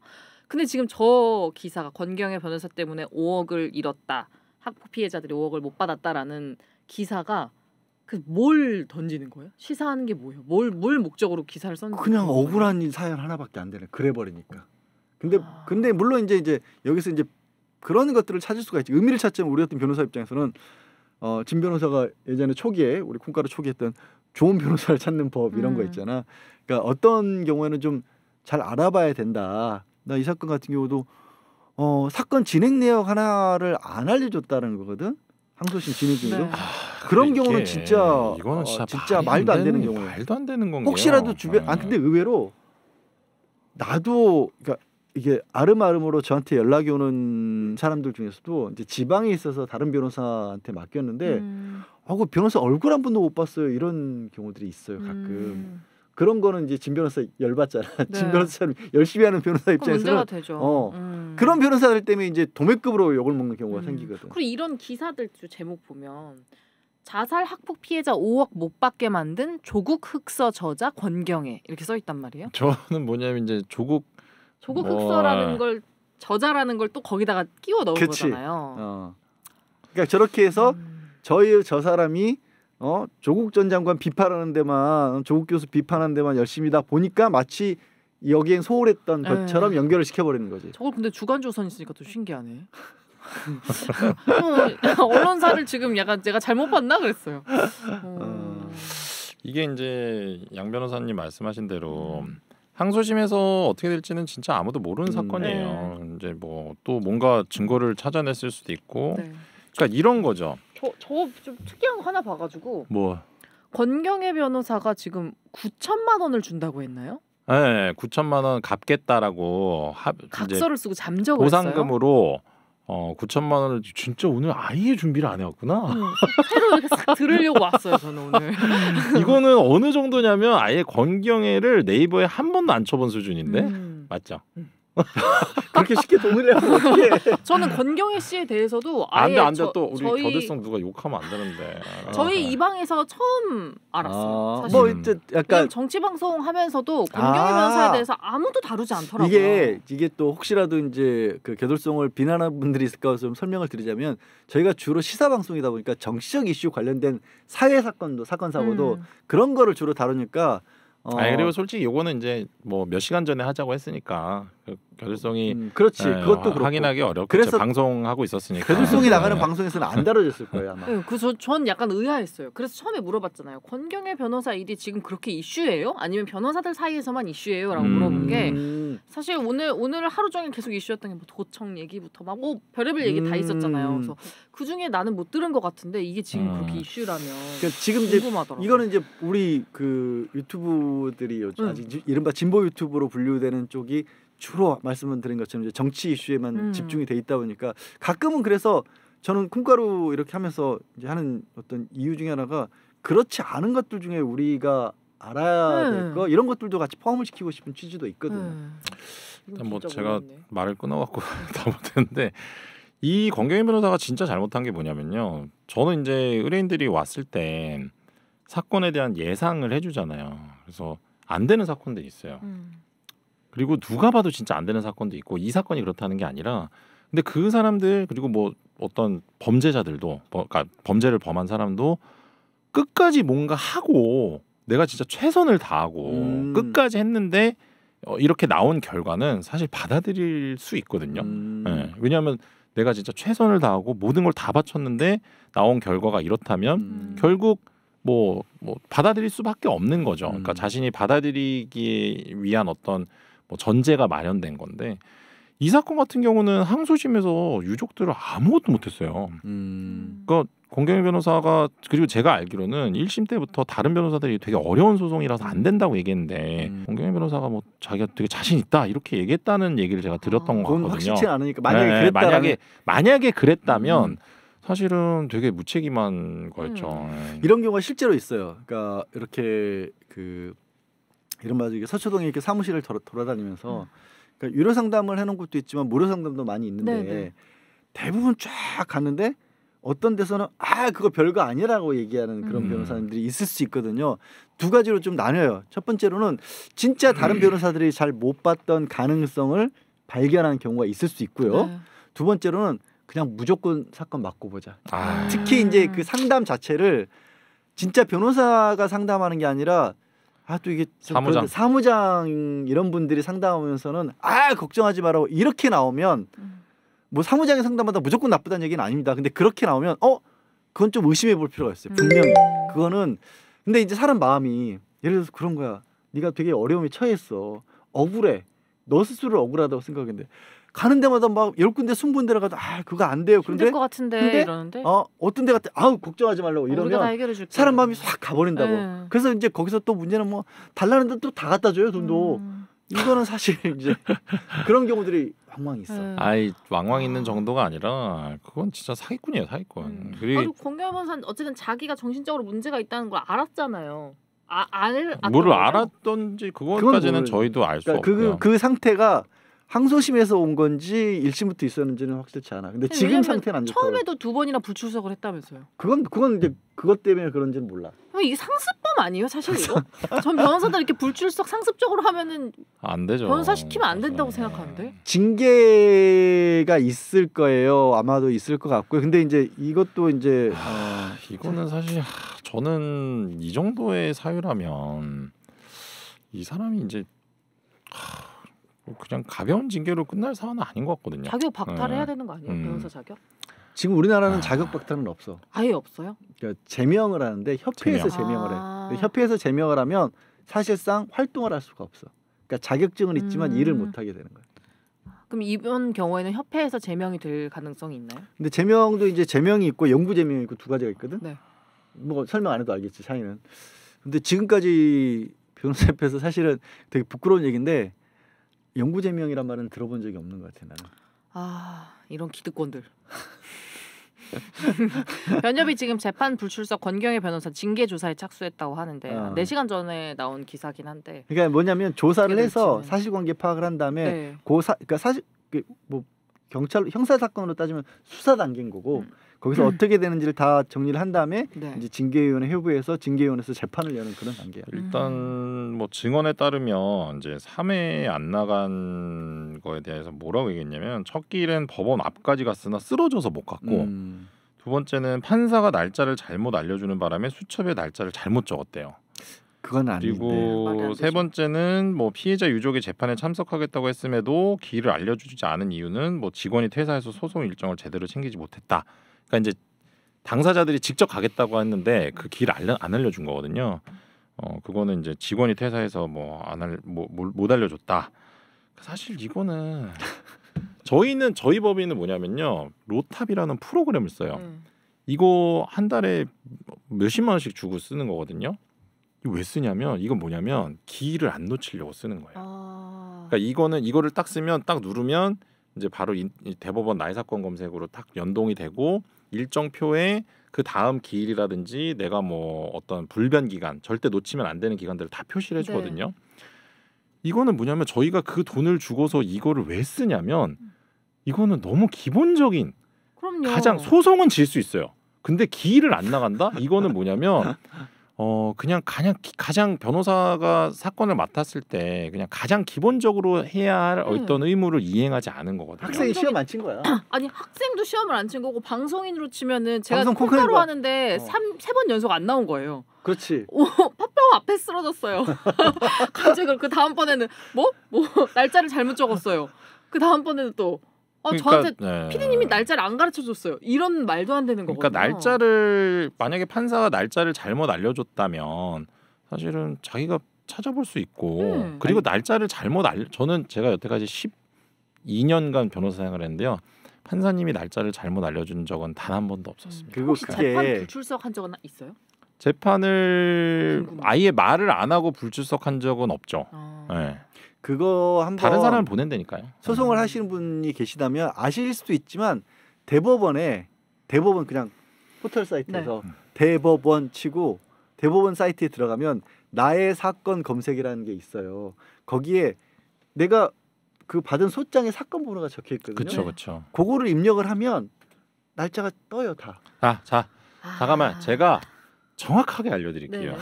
근데 지금 저 기사가 권경혜 변호사 때문에 5억을 잃었다. 학폭 피해자들이 5억을 못 받았다라는 기사가 그 뭘 던지는 거예요? 시사하는 게 뭐예요? 뭘 뭘 목적으로 기사를 썼는지 그냥 억울한 사연 하나밖에 안 되는 그래 버리니까. 근데 아. 근데 물론 이제 이제 여기서 이제 그런 것들을 찾을 수가 있지 의미를 찾자면 우리 같은 변호사 입장에서는 어, 진 변호사가 예전에 초기에 우리 콩가루 초기 했던 좋은 변호사를 찾는 법 이런 음. 거 있잖아. 그러니까 어떤 경우에는 좀 잘 알아봐야 된다. 나 이 사건 같은 경우도 어, 사건 진행 내역 하나를 안 알려줬다는 거거든. 항소심 진행 중에도 네. 아, 그런 그러니까 경우는 진짜 이거는 진짜, 어, 진짜 말도 안 되는, 되는 경우 말도 안 되는 건가 혹시라도 주변 아 네. 근데 의외로 나도 그러니까 이게 아름아름으로 저한테 연락이 오는 사람들 중에서도 이제 지방에 있어서 다른 변호사한테 맡겼는데 음. 아그 어, 변호사 얼굴 한 번도 못 봤어요 이런 경우들이 있어요 음. 가끔 음. 그런 거는 이제 진 변호사 열받잖아 네. 진변호사 열심히 하는 변호사 입장에서는 어 음. 그런 변호사들 때문에 이제 도매급으로 욕을 먹는 경우가 음. 생기거든 그리고 이런 기사들 제목 보면 자살 학폭 피해자 5억 못 받게 만든 조국 흑서 저자 권경애 이렇게 써 있단 말이에요. 저는 뭐냐면 이제 조국 조국 뭐, 흑서라는 아. 걸 저자라는 걸 또 거기다가 끼워 넣은 그치. 거잖아요. 어. 그러니까 저렇게 해서 음. 저희 저 사람이 어 조국 전 장관 비판하는 데만 조국 교수 비판하는 데만 열심히다 보니까 마치 여기엔 소홀했던 예. 것처럼 에이. 연결을 시켜버리는 거지. 저걸 근데 주간 조선 있으니까 또 신기하네. 어, 어, 언론사를 지금 약간 제가 잘못 봤나 그랬어요. 어. 어. 이게 이제 양 변호사님 말씀하신 대로 음. 항소심에서 어떻게 될지는 진짜 아무도 모르는 음, 네. 사건이에요. 네. 이제 뭐 또 뭔가 증거를 찾아냈을 수도 있고. 네. 그러니까 이런 거죠. 저저 좀 특이한 거 하나 봐가지고. 뭐. 권경애 변호사가 지금 9천만 원을 준다고 했나요? 네, 예, 9천만 예, 원 갚겠다라고 합, 각서를 쓰고 잠적을 보상금으로 했어요? 어 9천만 원을 진짜 오늘 아예 준비를 안 해왔구나. 음, 새로 이렇게 싹 들으려고 왔어요 저는 오늘. 이거는 어느 정도냐면 아예 권경애를 네이버에 한 번도 안 쳐본 수준인데 음. 맞죠? 음. 그렇게 쉽게 돈을 내면 어떻게? 저는 권경혜 씨에 대해서도 아예 안돼 안 돼 또 우리 저희... 겨드성 누가 욕하면 안 되는데. 저희 아. 이 방에서 처음 알았어요. 아, 사실. 뭐 이제 약간 정치 방송 하면서도 권경혜 아, 변사에 대해서 아무도 다루지 않더라고요. 이게 이게 또 혹시라도 이제 그 겨드성을 비난하는 분들이 있을까 해서 좀 설명을 드리자면 저희가 주로 시사 방송이다 보니까 정치적 이슈 관련된 사회 사건도 사건 사고도 음. 그런 거를 주로 다루니까 어. 아 그리고 솔직히 요거는 이제 뭐 몇 시간 전에 하자고 했으니까 결질성이 음, 그렇지 네, 그것도 그렇고. 확인하기 어렵죠. 그래서 방송하고 있었으니까 가성이 네. 나가는 방송에서는 안 다뤄졌을 거예요 아마. 네, 그래서 전 약간 의아했어요. 그래서 처음에 물어봤잖아요. 권경애 변호사 일이 지금 그렇게 이슈예요? 아니면 변호사들 사이에서만 이슈예요?라고 음. 물어본 게 음. 사실 오늘 오늘 하루 종일 계속 이슈였던 게뭐 도청 얘기부터 막뭐 별의별 얘기 다 음. 있었잖아요. 그래서 그 중에 나는 못 들은 것 같은데 이게 지금 음. 그렇게 이슈라면 그러니까 지금 궁금하더라고요. 이거는 이제 우리 그 유튜브들이 요즘 음. 아직 이른바 진보 유튜브로 분류되는 쪽이 주로 말씀을 드린 것처럼 이제 정치 이슈에만 음. 집중이 돼 있다 보니까 가끔은 그래서 저는 콩가루 이렇게 하면서 이제 하는 어떤 이유 중에 하나가 그렇지 않은 것들 중에 우리가 알아야 음. 될거 이런 것들도 같이 포함을 시키고 싶은 취지도 있거든요. 음. 일단 뭐 제가 모르네 말을 끊어갖고 다 못했는데 이 권경희 변호사가 진짜 잘못한 게 뭐냐면요. 저는 이제 의뢰인들이 왔을 때 사건에 대한 예상을 해주잖아요. 그래서 안 되는 사건들이 있어요. 음. 그리고 누가 봐도 진짜 안 되는 사건도 있고 이 사건이 그렇다는 게 아니라 근데 그 사람들 그리고 뭐 어떤 범죄자들도 그러니까 범죄를 범한 사람도 끝까지 뭔가 하고 내가 진짜 최선을 다하고 음. 끝까지 했는데 어, 이렇게 나온 결과는 사실 받아들일 수 있거든요. 음. 네. 왜냐하면 내가 진짜 최선을 다하고 모든 걸 다 바쳤는데 나온 결과가 이렇다면 음. 결국 뭐, 뭐 받아들일 수밖에 없는 거죠. 그러니까 음. 자신이 받아들이기 위한 어떤 뭐 전제가 마련된 건데 이 사건 같은 경우는 항소심에서 유족들을 아무것도 못했어요. 음. 그러니까 공경희 변호사가 그리고 제가 알기로는 1심 때부터 다른 변호사들이 되게 어려운 소송이라서 안 된다고 얘기했는데 음. 공경희 변호사가 뭐 자기가 되게 자신 있다 이렇게 얘기했다는 얘기를 제가 아, 들었던 아, 것 같거든요. 확실치 않으니까 만약에 네, 네 그랬다 만약에, 만약에 그랬다면 음. 사실은 되게 무책임한 거였죠. 음. 네. 이런 경우가 실제로 있어요. 그러니까 이렇게 그 이른바 이게 서초동에 이렇게 사무실을 돌아, 돌아다니면서 음. 그러니까 유료 상담을 해놓은 곳도 있지만 무료 상담도 많이 있는데 네네. 네. 대부분 쫙 갔는데 어떤 데서는 아 그거 별거 아니라고 얘기하는 그런 음. 변호사님들이 있을 수 있거든요. 두 가지로 좀 나뉘어요. 첫 번째로는 진짜 다른 음. 변호사들이 잘 못 봤던 가능성을 발견하는 경우가 있을 수 있고요. 네. 두 번째로는 그냥 무조건 사건 맡고 보자. 아. 특히 이제 그 상담 자체를 진짜 변호사가 상담하는 게 아니라 아또 이게 사무장. 사무장 이런 분들이 상담하면서는 아 걱정하지 말라고 이렇게 나오면 뭐사무장의 상담하다 무조건 나쁘다는 얘기는 아닙니다. 근데 그렇게 나오면 어 그건 좀 의심해 볼 필요가 있어요. 분명히 그거는 근데 이제 사람 마음이 예를 들어서 그런 거야. 네가 되게 어려움에 처했어. 억울해. 너 스스로 억울하다고 생각했는데 가는 데마다 막 열 군데 승본 데를 가도 아 그거 안 돼요. 그런데 것 같은데 근데, 이러는데 어 어떤 데 같아 아우 걱정하지 말라고 이러면 사람 마음이 싹 가버린다고. 네. 그래서 이제 거기서 또 문제는 뭐 달라는 데 또 다 갖다 줘요 돈도. 음. 이거는 사실 이제 그런 경우들이 왕왕 있어. 네. 아이 왕왕 아. 있는 정도가 아니라 그건 진짜 사기꾼이에요 사기꾼. 음. 그리고 공개하면사 어쨌든 자기가 정신적으로 문제가 있다는 걸 알았잖아요. 아, 안, 아, 를 알았던지 그거까지는 저희도 알수 그러니까 그, 없고요. 그, 그 상태가 항소심에서 온 건지 일심부터 있었는지는 확실치 않아. 근데 네, 지금 상태는 안 좋다. 처음에도 두 번이나 불출석을 했다면서요. 그건 그건 이제 그것 때문에 그런지는 몰라. 아, 이게 상습범 아니에요, 사실 이거? 전 변호사들 이렇게 불출석 상습적으로 하면은 안 되죠. 변호사 시키면 안 된다고 생각하는데. 음. 징계가 있을 거예요. 아마도 있을 것 같고요. 근데 이제 이것도 이제 하, 아, 어, 이거는 사실 저는 이 정도의 사유라면 이 사람이 이제 하, 뭐 그냥 가벼운 징계로 끝날 사안은 아닌 것 같거든요. 자격 박탈해야 네. 되는 거 아니에요? 음. 변호사 자격? 지금 우리나라는 아... 자격 박탈은 없어. 아예 없어요? 그러니까 제명을 하는데 협회에서 제명. 을 해. 아... 협회에서 제명을 하면 사실상 활동을 할 수가 없어. 그러니까 자격증은 있지만 음... 일을 못 하게 되는 거야. 그럼 이번 경우에는 협회에서 제명이 될 가능성이 있나요? 근데 제명도 이제 제명이 있고 영구 제명이 있고 두 가지가 있거든. 네. 뭐 설명 안 해도 알겠지 차이는. 근데 지금까지 변호사협회에서 사실은 되게 부끄러운 얘기인데 영구제명이란 말은 들어본 적이 없는 것 같아 나는. 아 이런 기득권들. 변협이 지금 재판 불출석 권경혜 변호사 징계 조사에 착수했다고 하는데 어. 4시간 전에 나온 기사긴 한데. 그러니까 뭐냐면 조사를 해서 될지는. 네. 사실관계 파악을 한 다음에 네. 고사 그러니까 사실 그 뭐 경찰 형사 사건으로 따지면 수사 단계인 거고 음. 거기서 음. 어떻게 되는지를 다 정리를 한 다음에 네. 이제 징계위원회 회부해서 징계위원회에서 재판을 여는 그런 단계예 일단 음. 뭐 증언에 따르면 이제 3회 안 나간 거에 대해서 뭐라고 얘기했냐면 첫 길은 법원 앞까지 갔으나 쓰러져서 못 갔고 음. 두 번째는 판사가 날짜를 잘못 알려주는 바람에 수첩에 날짜를 잘못 적었대요. 그건 아닌데. 그리고 세 번째는 뭐 피해자 유족이 재판에 참석하겠다고 했음에도 길을 알려주지 않은 이유는 뭐 직원이 퇴사해서 소송 일정을 제대로 챙기지 못했다. 그러니까 이제 당사자들이 직접 가겠다고 했는데 그길안 알려준 거거든요. 어 그거는 이제 직원이 퇴사해서 뭐 안 할뭐못 뭐, 알려줬다. 사실 이거는 저희는 저희 법인은 뭐냐면요 로탑이라는 프로그램을 써요. 음. 이거 한 달에 몇십만 원씩 주고 쓰는 거거든요. 이거 왜 쓰냐면 이건 뭐냐면 기일을 안 놓치려고 쓰는 거예요. 아... 그러니까 이거는 이거를 딱 쓰면 딱 누르면 이제 바로 이, 이 대법원 나이 사건 검색으로 딱 연동이 되고 일정 표에 그 다음 기일이라든지 내가 뭐 어떤 불변 기간 절대 놓치면 안 되는 기간들을 다 표시를 해주거든요. 네. 이거는 뭐냐면 저희가 그 돈을 주고서 이거를 왜 쓰냐면 이거는 너무 기본적인 그럼요. 가장 소송은 질 수 있어요. 근데 기일을 안 나간다? 이거는 뭐냐면 어 그냥 가장 가장 변호사가 사건을 맡았을 때 그냥 가장 기본적으로 해야 할 음. 어떤 의무를 이행하지 않은 거거든요. 학생이 시험 안 친 거야. 아니 학생도 시험을 안 친 거고 방송인으로 치면은 제가 방송 콩타로 하는데 3 어. 세번 연속 안 나온 거예요. 그렇지. 오, 팥병 앞에 쓰러졌어요. 갑자기 그 다음번에는 뭐? 뭐 날짜를 잘못 적었어요. 그 다음번에는 또 어, 그러니까, 저한테 네. 피디님이 날짜를 안 가르쳐 줬어요. 이런 말도 안 되는 그러니까 거거든요. 그러니까 날짜를 만약에 판사가 날짜를 잘못 알려줬다면 사실은 자기가 찾아볼 수 있고 음. 그리고 날짜를 잘못 알 저는 제가 여태까지 12년간 변호사 생활을 했는데요. 판사님이 날짜를 잘못 알려준 적은 단 한 번도 음. 없었습니다. 음. 그리고 그게... 재판 불출석한 적은 있어요? 재판을 아예 말을 안 하고 불출석한 적은 없죠. 아... 네. 그거 한번 다른 사람을 보낸다니까요. 소송을 음. 하시는 분이 계시다면 아실 수도 있지만 대법원에 대법원 그냥 포털 사이트에서 네. 대법원 치고 대법원 사이트에 들어가면 나의 사건 검색이라는 게 있어요. 거기에 내가 그 받은 소장에 사건 번호가 적혀 있거든요. 그렇죠, 그렇죠. 그거를 입력을 하면 날짜가 떠요 다. 아, 자, 아. 잠깐만 제가 정확하게 알려드릴게요. 네.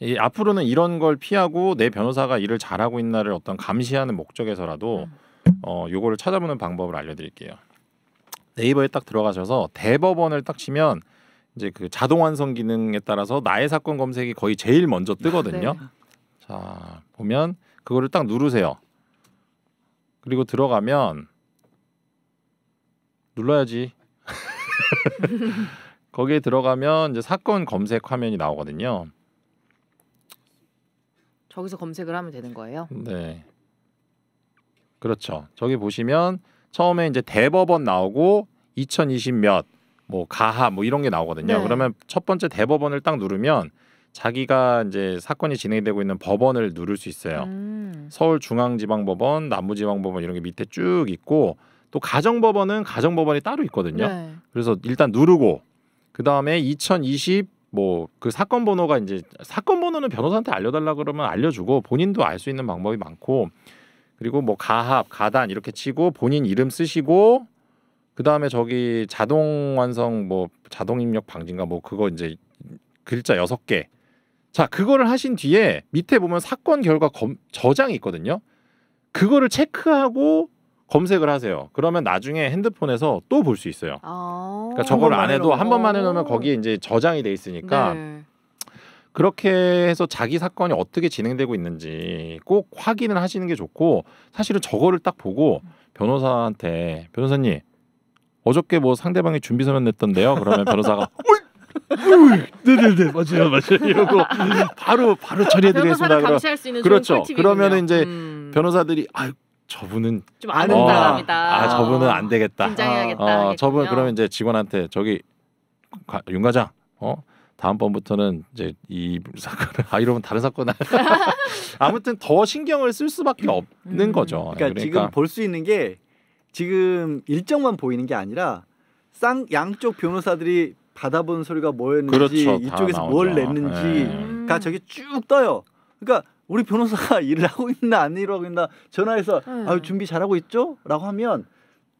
이 앞으로는 이런 걸 피하고 내 변호사가 일을 잘하고 있나를 어떤 감시하는 목적에서라도 음. 어 요거를 찾아보는 방법을 알려드릴게요. 네이버에 딱 들어가셔서 대법원을 딱 치면 이제 그 자동 완성 기능에 따라서 나의 사건 검색이 거의 제일 먼저 뜨거든요. 네. 자 보면 그거를 딱 누르세요. 그리고 들어가면 눌러야지. 거기에 들어가면 이제 사건 검색 화면이 나오거든요. 저기서 검색을 하면 되는 거예요? 네. 그렇죠. 저기 보시면 처음에 이제 대법원 나오고 2020 몇 뭐 가하 뭐 이런 게 나오거든요. 네. 그러면 첫 번째 대법원을 딱 누르면 자기가 이제 사건이 진행되고 있는 법원을 누를 수 있어요. 음. 서울중앙지방법원, 남부지방법원 이런 게 밑에 쭉 있고 또 가정법원은 가정법원이 따로 있거든요. 네. 그래서 일단 누르고 그 다음에 2020 뭐그 사건 번호가 이제 사건 번호는 변호사한테 알려달라 그러면 알려주고 본인도 알 수 있는 방법이 많고 그리고 뭐 가합, 가단 이렇게 치고 본인 이름 쓰시고 그 다음에 저기 자동 완성 뭐 자동 입력 방진가 뭐 그거 이제 글자 여섯 개. 자 그거를 하신 뒤에 밑에 보면 사건 결과 검, 저장이 있거든요. 그거를 체크하고 검색을 하세요. 그러면 나중에 핸드폰에서 또 볼 수 있어요. 아~ 그러니까 저걸 안 해도 한 번만 해놓으면 거기에 이제 저장이 돼 있으니까 네. 그렇게 해서 자기 사건이 어떻게 진행되고 있는지 꼭 확인을 하시는 게 좋고 사실은 저거를 딱 보고 변호사한테 변호사님 어저께 뭐 상대방이 준비 서면 냈던데요. 그러면 변호사가 네네네 네, 네. 맞아요 맞아요 이러고 바로 바로 처리해드리겠습니다. 그럼 그렇죠. 그러면 이제 음. 변호사들이 아 저분은 좀 아는 사람이다. 아, 아 저분은 안 되겠다. 긴장해야겠다. 어, 어 저분 그러면 이제 직원한테 저기 가, 윤 과장 어 다음번부터는 이제 이사건아 이러면 다른 사건 아무튼 더 신경을 쓸 수밖에 없는 음. 거죠. 그러니까, 그러니까. 지금 볼 수 있는 게 지금 일정만 보이는 게 아니라 쌍 양쪽 변호사들이 받아본 소리가 뭐였는지 그렇죠. 이쪽에서 뭘 냈는지가 네. 음. 저기 쭉 떠요. 그러니까 우리 변호사가 일을 하고 있나 안 일을 하고 있나 전화해서 네. 아유 준비 잘하고 있죠라고 하면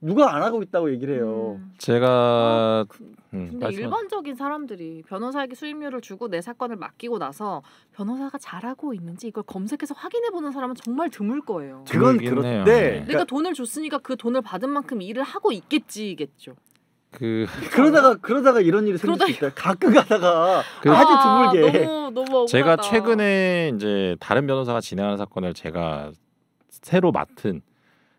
누가 안 하고 있다고 얘기를 해요. 음. 제가 어, 그, 음, 근데 말씀 일반적인 사람들이 변호사에게 수임료를 주고 내 사건을 맡기고 나서 변호사가 잘하고 있는지 이걸 검색해서 확인해 보는 사람은 정말 드물 거예요. 그건 그렇네. 네. 그러니까, 그러니까 돈을 줬으니까 그 돈을 받은 만큼 일을 하고 있겠지겠죠. 그 그러다가 그러다가 이런 일이 생길 그러다... 수 있다. 가끔 가다가 그... 아주 드물게. 아, 너무, 너무 억울하다. 제가 최근에 이제 다른 변호사가 진행하는 사건을 제가 새로 맡은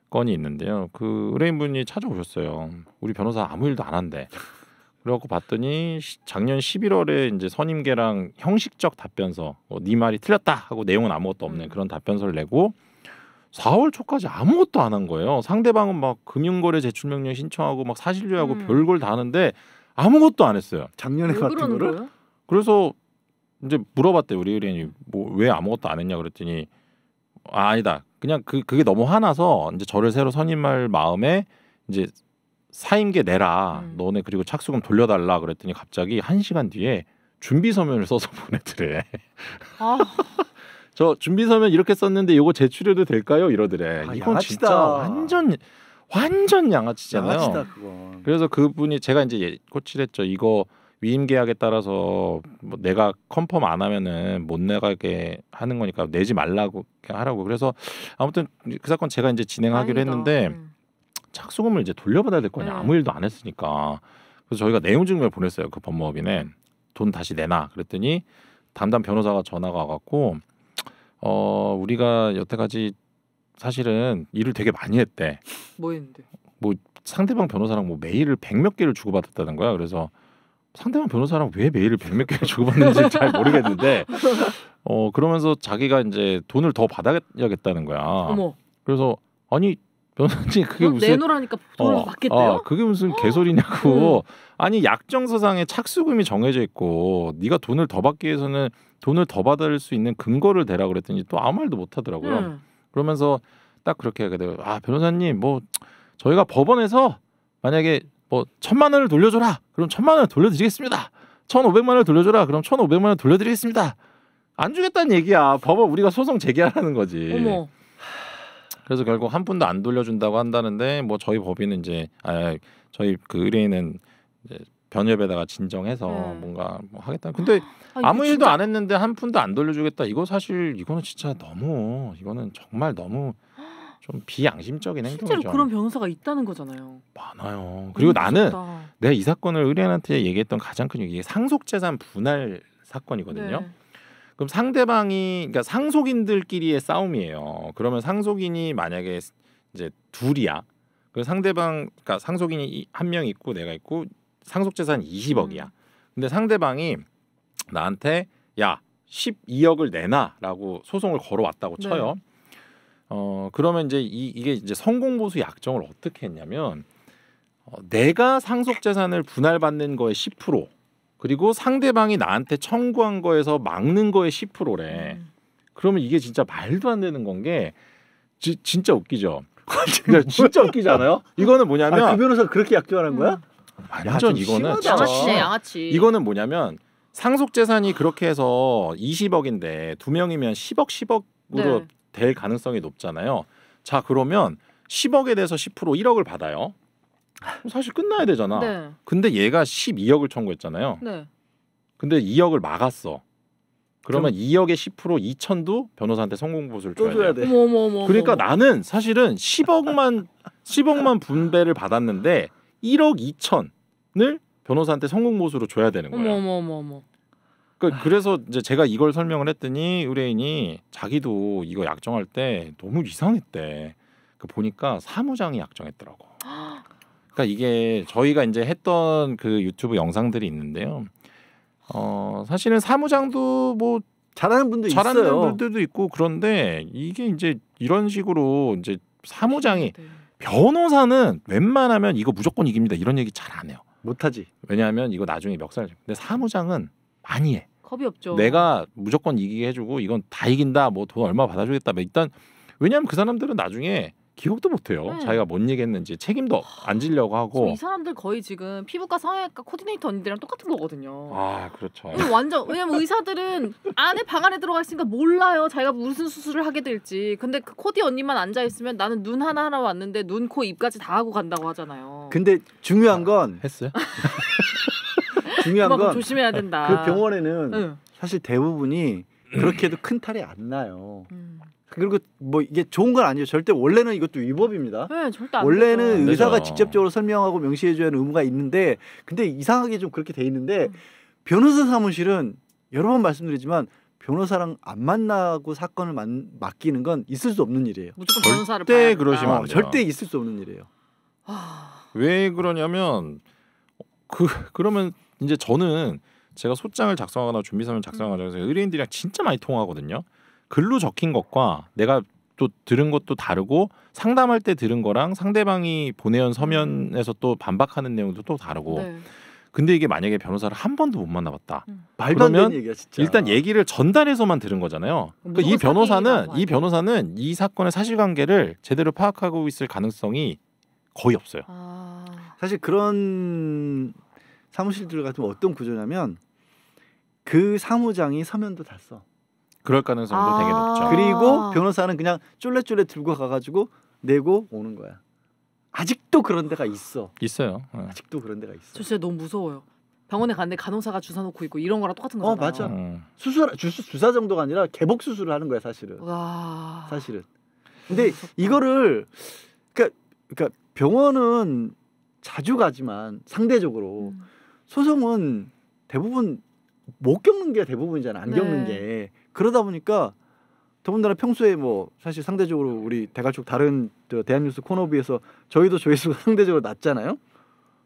건이 있는데요. 그 의뢰인분이 찾아오셨어요. 우리 변호사 아무 일도 안 한대. 그래갖고 봤더니 작년 11월에 이제 선임계랑 형식적 답변서, 뭐, 네 말이 틀렸다 하고 내용은 아무것도 없는 음. 그런 답변서를 내고 4월 초까지 아무것도 안 한 거예요. 상대방은 막 금융거래 제출 명령 신청하고 막 사실조회하고 음. 별걸 다 하는데 아무것도 안 했어요. 작년에 같은 거를. 거예요? 그래서 이제 물어봤대요. 우리 의뢰인이 뭐 왜 아무것도 안 했냐 그랬더니 아, 아니다. 그냥 그 그게 너무 화나서 이제 저를 새로 선임할 마음에 이제 사임계 내라. 음. 너네 그리고 착수금 돌려달라 그랬더니 갑자기 한 시간 뒤에 준비 서면을 써서 보내드래. 아. 저 준비 서면 이렇게 썼는데 이거 제출해도 될까요? 이러더래. 아, 이건 진짜 완전 완전 양아치잖아요. 양아치다, 그래서 그분이 제가 이제 예, 코치했죠. 이거 위임 계약에 따라서 뭐 내가 컨펌 안 하면은 못 내가게 하는 거니까 내지 말라고 하라고. 그래서 아무튼 그 사건 제가 이제 진행하기로 아니다. 했는데 음. 착수금을 이제 돌려받아야 될 거냐 네. 아무 일도 안 했으니까 그래서 저희가 내용증명을 보냈어요 그 법무법인에 돈 다시 내놔 그랬더니 담당 변호사가 전화가 와갖고 어 우리가 여태까지 사실은 일을 되게 많이 했대. 뭐 했는데? 뭐 상대방 변호사랑 뭐 메일을 백몇 개를 주고받았다는 거야. 그래서 상대방 변호사랑 왜 메일을 백몇 개를 주고받는지 잘 모르겠는데 어 그러면서 자기가 이제 돈을 더 받아야겠다는 거야. 어머. 그래서 아니 변호사님 그게 무슨 내놓으라니까 돈을 어, 받겠대요? 어, 그게 무슨 어. 개소리냐고. 음. 아니 약정서상에 착수금이 정해져 있고 네가 돈을 더 받기 위해서는 돈을 더 받을 수 있는 근거를 대라 그랬더니 또 아무 말도 못 하더라고요. 음. 그러면서 딱 그렇게 하게 돼요. 아 변호사님 뭐 저희가 법원에서 만약에 뭐 천만 원을 돌려줘라 그럼 천만 원을 돌려드리겠습니다. 천오백만 원을 돌려줘라 그럼 천오백만 원을 돌려드리겠습니다. 안 주겠다는 얘기야. 법원 우리가 소송 제기하라는 거지. 어머. 그래서 결국 한 푼도 안 돌려준다고 한다는데 뭐 저희 법인은 이제 아 저희 그 의뢰인은 이제 변협에다가 진정해서 네. 뭔가 뭐 하겠다. 근데 아, 무 일도 안 했는데 한 푼도 안 돌려주겠다. 이거 사실 이거는 진짜 너무 이거는 정말 너무 좀 비양심적인 행동이죠. 실제로 그런 변호사가 있다는 거잖아요. 많아요. 그리고 나는 좋다. 내가 이 사건을 의뢰인한테 얘기했던 가장 큰 이유 이게 상속재산 분할 사건이거든요. 네. 그럼 상대방이 그러니까 상속인들끼리의 싸움이에요. 그러면 상속인이 만약에 이제 둘이야. 그 상대방 그러니까 상속인이 한 명 있고 내가 있고 상속 재산 20억이야. 음. 근데 상대방이 나한테 야 12억을 내놔라고 소송을 걸어왔다고 네. 쳐요. 네. 어 그러면 이제 이, 이게 이제 성공 보수 약정을 어떻게 했냐면 어, 내가 상속 재산을 분할받는 거에10% 그리고 상대방이 나한테 청구한 거에서 막는 거에 10%래. 음. 그러면 이게 진짜 말도 안 되는 건 게 진짜 웃기죠. 뭐. 진짜 웃기지 않아요? 이거는 뭐냐면 아, 그 변호사 그렇게 약조하는 거야? 음. 완전 야, 이거는 양아치네 양아치. 이거는 뭐냐면 상속 재산이 그렇게 해서 20억인데 두 명이면 10억 10억으로 네. 될 가능성이 높잖아요. 자 그러면 10억에 대해서 10% 1억을 받아요. 사실 끝나야 되잖아. 네. 근데 얘가 12억을 청구했잖아요. 네. 근데 2억을 막았어. 그러면 그럼... 2억의 10% 2천도 변호사한테 성공 보수를 줘야, 줘야 돼. 돼. 어머머머. 그러니까 나는 사실은 10억만 10억만 분배를 받았는데 1억 2천을 변호사한테 성공 보수로 줘야 되는 거야. 어머머머머. 그러니까 그래서 이제 제가 이걸 설명을 했더니 의뢰인이 자기도 이거 약정할 때 너무 이상했대. 그 보니까 사무장이 약정했더라고. 아, 그러니까 이게 저희가 이제 했던 그 유튜브 영상들이 있는데요. 어 사실은 사무장도 뭐 잘하는 분도 잘하는 있어요. 분들도 있고 그런데 이게 이제 이런 식으로 이제 사무장이 네. 변호사는 웬만하면 이거 무조건 이깁니다 이런 얘기 잘 안 해요. 못하지. 왜냐하면 이거 나중에 멱살. 근데 사무장은 많이 해. 겁이 없죠. 내가 무조건 이기게 해주고 이건 다 이긴다. 뭐 돈 얼마 받아주겠다. 뭐 일단 왜냐하면 그 사람들은 나중에 기억도 못해요. 네. 자기가 뭔 얘기했는지 책임도 안 지려고 하고. 이 사람들 거의 지금 피부과 성형외과 코디네이터 언니들이랑 똑같은 거거든요. 아 그렇죠. 완전 왜냐면 의사들은 안에 방 안에 들어가 있으니까 몰라요. 자기가 무슨 수술을 하게 될지. 근데 그 코디 언니만 앉아 있으면 나는 눈 하나 하나 왔는데 눈, 코, 입까지 다 하고 간다고 하잖아요. 근데 중요한 아, 건 했어요. 중요한 건 조심해야 된다. 그 병원에는 응. 사실 대부분이 그렇게 도큰 탈이 안 나요. 음. 그리고 뭐 이게 좋은 건 아니에요. 절대 원래는 이것도 위법입니다. 네, 절대 원래는 되죠. 의사가 직접적으로 설명하고 명시해줘야 하는 의무가 있는데 근데 이상하게 좀 그렇게 돼 있는데 음. 변호사 사무실은 여러 번 말씀드리지만 변호사랑 안 만나고 사건을 만, 맡기는 건 있을 수 없는 일이에요. 무조건 변호사를 절대 그러시면 안 어, 절대 있을 수 없는 일이에요. 아. 왜 그러냐면 그 그러면 이제 저는 제가 소장을 작성하거나 준비서면 작성 하과정해서 의뢰인들이랑 진짜 많이 통화하거든요. 글로 적힌 것과 내가 또 들은 것도 다르고 상담할 때 들은 거랑 상대방이 보내온 서면에서 또 반박하는 내용도 또 다르고 네. 근데 이게 만약에 변호사를 한 번도 못 만나봤다 음. 그러면 얘기야, 일단 얘기를 전달해서만 들은 거잖아요 음, 그러니까 이 변호사는 이 변호사는 이 사건의 사실관계를 제대로 파악하고 있을 가능성이 거의 없어요 아... 사실 그런 사무실들 같은 어떤 구조냐면 그 사무장이 서면도 다 써. 그럴 가능성도 아~ 되게 높죠. 그리고 변호사는 그냥 쫄래쫄래 들고 가가지고 내고 오는 거야. 아직도 그런 데가 있어. 있어요. 네. 아직도 그런 데가 있어. 저 진짜 너무 무서워요. 병원에 갔는데 간호사가 주사 놓고 있고 이런 거랑 똑같은 거잖아. 어 맞아. 음. 수술 주, 주사 정도가 아니라 개복 수술을 하는 거야 사실은. 와. 사실은. 근데 이거를 그러니까 그러니까 병원은 자주 가지만 상대적으로 음. 소송은 대부분 못 겪는 게 대부분이잖아. 안 겪는 네. 게. 그러다 보니까 더군다나 평소에 뭐 사실 상대적으로 우리 대가 쪽 다른 저 대한뉴스 코너 비해서 저희도 조회수가 상대적으로 낮잖아요.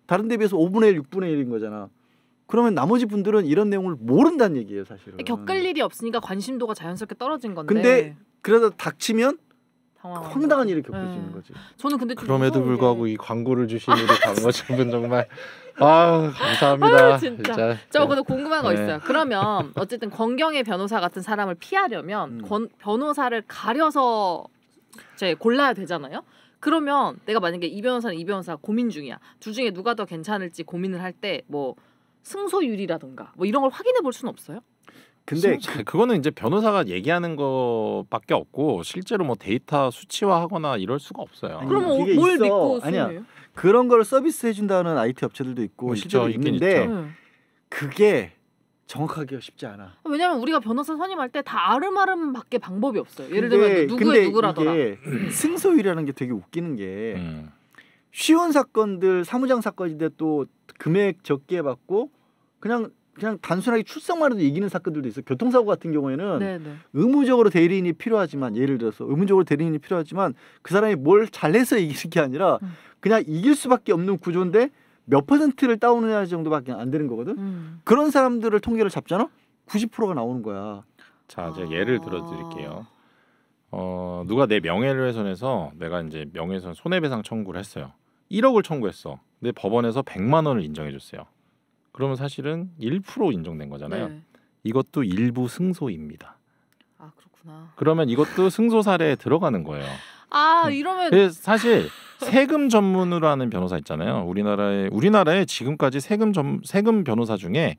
다른 데 비해서 5분의 1, 6분의 1인 거잖아. 그러면 나머지 분들은 이런 내용을 모른다는 얘기예요, 사실은. 네, 겪을 일이 없으니까 관심도가 자연스럽게 떨어진 건데. 근데 그러다 닥치면 당황한 황당한 일을 겪으시는 네. 거지. 저는 근데 그럼에도 불구하고 게... 이 광고를 주신 우리 광고주분 정말 아 감사합니다. 아유, 진짜. 진짜. 저 네. 근데 궁금한 거 네. 있어요. 그러면 어쨌든 권경의 변호사 같은 사람을 피하려면 음. 권, 변호사를 가려서 제 골라야 되잖아요. 그러면 내가 만약에 이 변호사는 이 변호사 고민 중이야. 둘 중에 누가 더 괜찮을지 고민을 할 때 뭐 승소율이라든가 뭐 이런 걸 확인해 볼 수는 없어요? 근데 그, 그거는 이제 변호사가 얘기하는 거밖에 없고 실제로 뭐 데이터 수치화하거나 이럴 수가 없어요. 아니, 그럼 뭘 있어. 믿고 아니야 수능요 그런 걸 서비스 해준다는 IT 업체들도 있고 있 실제로 있는데 네. 그게 정확하기가 쉽지 않아. 아, 왜냐면 우리가 변호사 선임할 때 다 아름아름밖에 방법이 없어요. 예를 들면 누구의 누구라더라. 음. 승소율이라는 게 되게 웃기는 게 음. 쉬운 사건들 사무장 사건인데 또 금액 적게 받고 그냥 그냥 단순하게 출석만 해도 이기는 사건들도 있어요. 교통사고 같은 경우에는 네네. 네. 의무적으로 대리인이 필요하지만 예를 들어서 의무적으로 대리인이 필요하지만 그 사람이 뭘 잘해서 이기는 게 아니라 음. 그냥 이길 수밖에 없는 구조인데 몇 퍼센트를 따오느냐 정도밖에 안 되는 거거든. 음. 그런 사람들을 통계를 잡잖아. 90%가 나오는 거야. 자, 제가 아. 예를 들어 드릴게요. 어, 누가 내명예를훼손해서 내가 이제 명예훼손 손해배상 청구를 했어요. 1억을 청구했어. 근데 법원에서 100만 원을 인정해 줬어요. 그러면 사실은 1% 인정된 거잖아요. 네. 이것도 일부 승소입니다. 아 그렇구나. 그러면 이것도 승소 사례에 들어가는 거예요. 아 음. 이러면 그 사실 세금 전문으로 하는 변호사 있잖아요. 우리나라에 우리나라에 지금까지 세금 전 세금 변호사 중에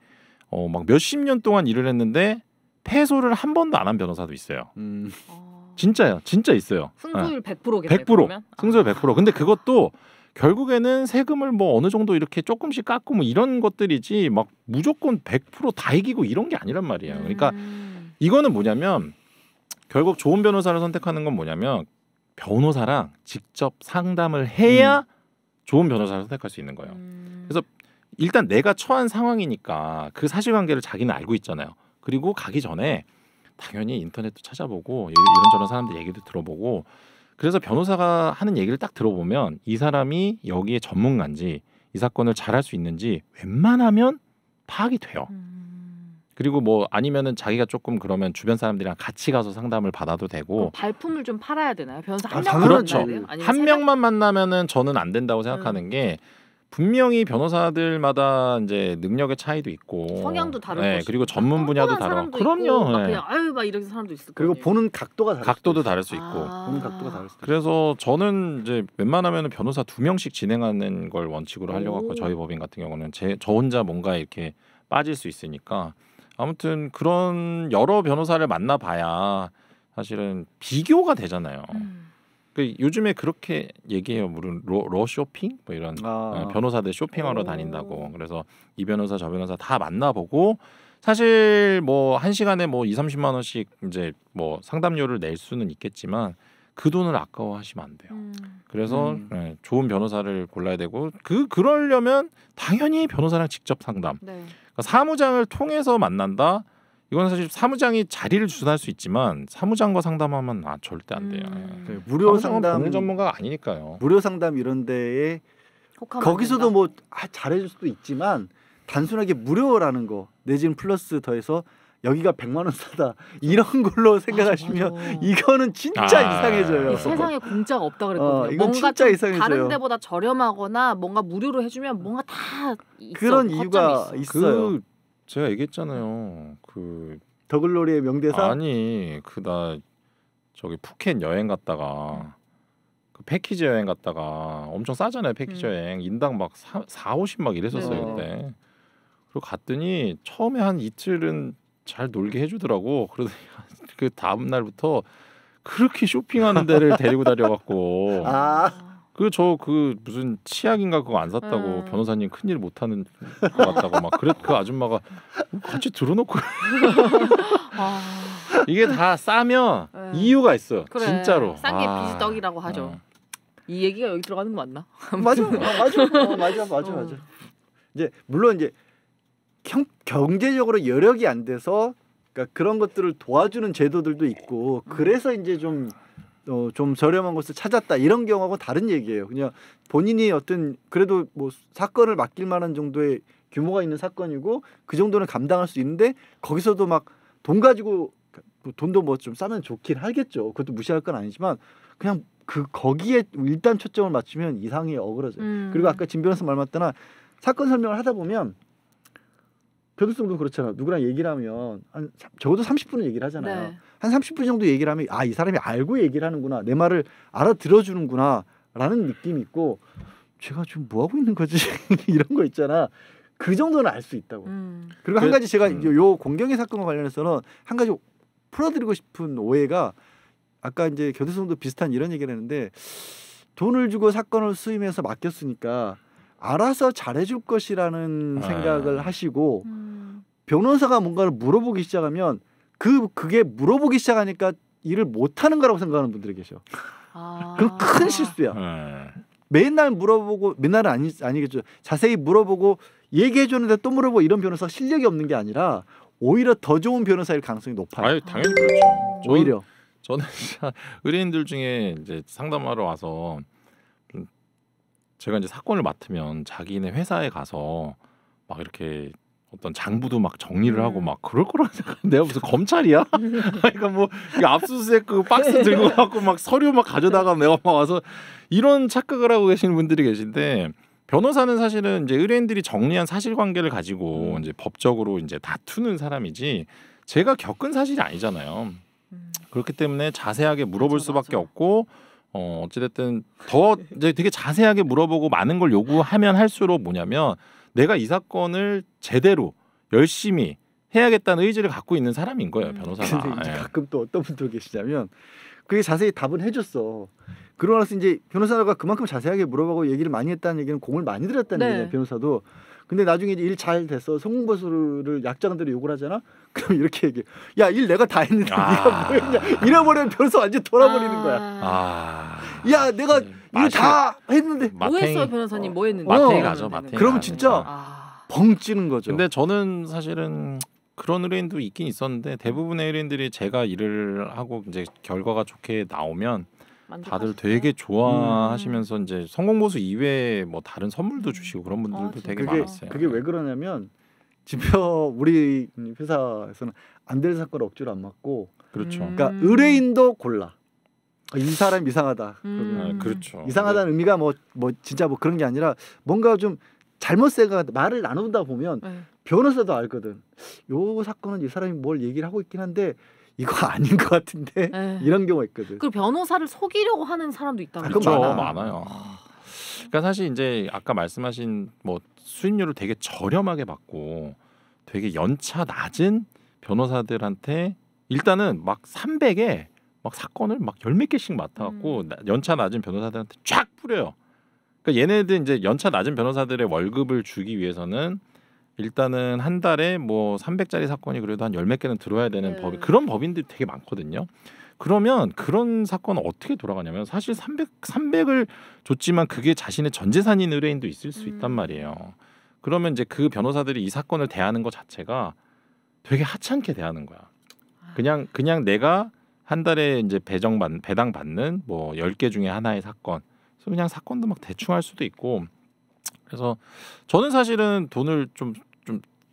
어 막 몇 십 년 동안 일을 했는데 패소를 한 번도 안 한 변호사도 있어요. 음. 아. 진짜요. 진짜 있어요. 승소율 100%겠네요. 예. 100%. 그러면? 승소율 100%. 아. 근데 그것도 결국에는 세금을 뭐 어느 정도 이렇게 조금씩 깎고 뭐 이런 것들이지 막 무조건 100%다 이기고 이런 게 아니란 말이에요. 그러니까 음. 이거는 뭐냐면 결국 좋은 변호사를 선택하는 건 뭐냐면 변호사랑 직접 상담을 해야 음. 좋은 변호사를 선택할 수 있는 거예요. 음. 그래서 일단 내가 처한 상황이니까 그 사실관계를 자기는 알고 있잖아요. 그리고 가기 전에 당연히 인터넷도 찾아보고 이런저런 사람들 얘기도 들어보고 그래서 변호사가 하는 얘기를 딱 들어보면 이 사람이 여기에 전문가인지 이 사건을 잘할 수 있는지 웬만하면 파악이 돼요. 음. 그리고 뭐 아니면은 자기가 조금 그러면 주변 사람들이랑 같이 가서 상담을 받아도 되고 발품을 좀 팔아야 되나요? 변호사 한 아, 명만 그렇죠. 한 명만 만나면은 저는 안 된다고 생각하는 음. 게 분명히 변호사들마다 이제 능력의 차이도 있고 성향도 다른 네, 그리고 그러니까 전문 분야도 다른 그럼요. 막 네. 그냥 아유 막 이런 사람도 있을 거예요. 그리고 보는 각도가 다를 각도도 다를 수 있고 아~ 보는 각도가 다를 수 그래서 저는 이제 웬만하면 변호사 두 명씩 진행하는 걸 원칙으로 하려고 하고 저희 법인 같은 경우는 제 저 혼자 뭔가 이렇게 빠질 수 있으니까 아무튼 그런 여러 변호사를 만나봐야 사실은 비교가 되잖아요. 음. 그 요즘에 그렇게 얘기해요. 무슨 러, 러 쇼핑 뭐 이런 아. 아 변호사들 쇼핑하러 다닌다고. 그래서 이 변호사 저 변호사 다 만나보고 사실 뭐 한 시간에 뭐이 삼십만 원씩 이제 뭐 상담료를 낼 수는 있겠지만 그 돈을 아까워하시면 안 돼요. 음. 그래서 음. 네, 좋은 변호사를 골라야 되고 그 그러려면 당연히 변호사랑 직접 상담. 네. 그러니까 사무장을 통해서 만난다. 이건 사실 사무장이 자리를 주선할 수 있지만 사무장과 상담하면 아 절대 안 돼요. 음. 네, 무료 상담 전문가가 아니니까요. 무료 상담 이런 데에 거기서도 된다. 뭐 아, 잘해줄 수도 있지만 단순하게 무료라는 거 내지는 플러스 더해서 여기가 백만원 싸다 이런 걸로 생각하시면 맞아, 맞아. 이거는 진짜 아, 이상해져요. 세상에 공짜가 없다 그랬거든요. 어, 이건 진짜 이상해져요. 다른 데보다 저렴하거나 뭔가 무료로 해주면 뭔가 다 있어, 그런 이유가 있어. 요그 제가 얘기했잖아요. 그 더글로리의 명대사 아니 그 나 저기 푸켓 여행 갔다가 그 패키지 여행 갔다가 엄청 싸잖아요 패키지 음. 여행 인당 막 사, 4, 50 막 이랬었어요 네. 그때 그리고 갔더니 처음에 한 이틀은 잘 놀게 해주더라고 그러더니 그 다음 날부터 그렇게 쇼핑하는 데를 데리고 다녀갖고 아. 그저그 무슨 치약인가 그거 안 샀다고 음. 변호사님 큰일 못 하는 것 같다고 막 그랬 그 아줌마가 같이 들어놓고 아. 이게 다 싸면 네. 이유가 있어 그래. 진짜로 싼게 아. 비지떡이라고 하죠. 아. 이 얘기가 여기 들어가는 거 맞나? 아, 어, 맞아, 맞아, 맞아, 어. 맞아, 맞아. 이제 물론 이제 경, 경제적으로 여력이 안 돼서 그러니까 그런 것들을 도와주는 제도들도 있고 음. 그래서 이제 좀 어, 좀 저렴한 곳을 찾았다 이런 경우하고 다른 얘기예요. 그냥 본인이 어떤 그래도 뭐 사건을 맡길 만한 정도의 규모가 있는 사건이고 그 정도는 감당할 수 있는데 거기서도 막 돈 가지고 뭐 돈도 뭐 좀 싸면 좋긴 하겠죠. 그것도 무시할 건 아니지만 그냥 그 거기에 일단 초점을 맞추면 이상이 억울하죠. 음. 그리고 아까 진 변호사 말 맞다나 사건 설명을 하다 보면 변두성도 그렇잖아. 누구랑 얘기를 하면 한 적어도 30분은 얘기를 하잖아요. 네. 한 30분 정도 얘기를 하면 아 이 사람이 알고 얘기를 하는구나 내 말을 알아들어 주는구나라는 느낌이 있고 제가 지금 뭐 하고 있는 거지 이런 거 있잖아. 그 정도는 알 수 있다고. 음. 그리고 한 그 가지 제가 음. 요 공경의 사건과 관련해서는 한 가지 풀어드리고 싶은 오해가 아까 이제 교도성도 비슷한 이런 얘기를 했는데 돈을 주고 사건을 수임해서 맡겼으니까 알아서 잘해줄 것이라는 아. 생각을 하시고 음. 변호사가 뭔가를 물어보기 시작하면 그 그게 물어보기 시작하니까 일을 못하는 거라고 생각하는 분들이 계셔. 아. 그큰 실수야. 아. 맨날 물어보고 맨날은 아니 아니겠죠. 자세히 물어보고 얘기해 주는데 또 물어보고 이런 변호사 실력이 없는 게 아니라 오히려 더 좋은 변호사일 가능성이 높아요. 아유, 당연히 그렇죠. 오히려 저는 의뢰인들 중에 이제 상담하러 와서 제가 이제 사건을 맡으면 자기네 회사에 가서 막 이렇게 어떤 장부도 막 정리를 하고 음. 막 그럴 거라 생각. 내가 무슨 검찰이야? 그러니까 뭐 압수수색 그 박스 들고 갖고 막 서류 막 가져다가 내가 막 와서 이런 착각을 하고 계시는 분들이 계신데 변호사는 사실은 이제 의뢰인들이 정리한 사실관계를 가지고 음. 이제 법적으로 이제 다투는 사람이지 제가 겪은 사실이 아니잖아요. 음. 그렇기 때문에 자세하게 물어볼 맞아, 수밖에 맞아. 없고 어, 어찌됐든 더 이제 되게 자세하게 물어보고 많은 걸 요구하면 할수록 뭐냐면 내가 이 사건을 제대로 열심히 해야겠다는 의지를 갖고 있는 사람인 거예요 음. 변호사가. 근데 이제 예. 가끔 또 어떤 분들 계시냐면 그게 자세히 답은 해줬어. 그러고 나서 이제 변호사가 그만큼 자세하게 물어보고 얘기를 많이 했다는 얘기는 공을 많이 들였다는 네. 얘기예요 변호사도. 근데 나중에 일잘 돼서 성공 보수를 약장대로 욕을 하잖아. 그럼 이렇게 얘기 야, 일 내가 다 했는데 아. 네가 뭐였냐. 잃어버리면 변수 완전 돌아버리는 거야. 아. 아. 야, 내가 음, 다 했는데 마탱이... 뭐 했어, 변호사님? 어. 뭐 했는데? 마탱이 어. 가죠, 마탱이. 그럼 진짜 아... 벙 찌는 거죠. 근데 저는 사실은 그런 의뢰인도 있긴 있었는데 대부분의 의뢰인들이 제가 일을 하고 이제 결과가 좋게 나오면 다들 되게 좋아하시면서 음. 이제 성공 보수 이외에 뭐 다른 선물도 음. 주시고 그런 분들도 아, 되게 그게, 많았어요. 그게 네. 왜 그러냐면 지표 우리 회사에서는 안 될 사건 억지로 안 맞고 그렇죠. 그러니까 음. 그러니까 의뢰인도 골라. 아, 이 사람 이상하다. 음. 아, 그렇죠. 이상하다는 네. 의미가 뭐뭐 뭐 진짜 뭐 그런 게 아니라 뭔가 좀 잘못 생각 말을 나누다 보면 네. 변호사도 알거든. 요 사건은 이 사람이 뭘 얘기를 하고 있긴 한데 이거 아닌 것 같은데 에이. 네. 이런 경우가 있거든. 그리고 변호사를 속이려고 하는 사람도 있다고. 그렇죠 많아. 요 아. 그러니까 사실 이제 아까 말씀하신 뭐수익률을 되게 저렴하게 받고 되게 연차 낮은 변호사들한테 일단은 막 300에 막 사건을 막 열 몇 개씩 맡아갖고 음. 연차 낮은 변호사들한테 쫙 뿌려요. 그러니까 얘네들 이제 연차 낮은 변호사들의 월급을 주기 위해서는 일단은 한 달에 뭐 300짜리 사건이 그래도 한열몇 개는 들어야 되는 네. 법 그런 법인들이 되게 많거든요. 그러면 그런 사건은 어떻게 돌아가냐면 사실 300 300을 줬지만 그게 자신의 전 재산인 의뢰인도 있을 수 있단 말이에요. 음. 그러면 이제 그 변호사들이 이 사건을 대하는 것 자체가 되게 하찮게 대하는 거야. 아. 그냥 그냥 내가 한 달에 이제 배정 받 배당 받는 뭐 10개 중에 하나의 사건. 그래서 그냥 사건도 막 대충 할 수도 있고. 그래서 저는 사실은 돈을 좀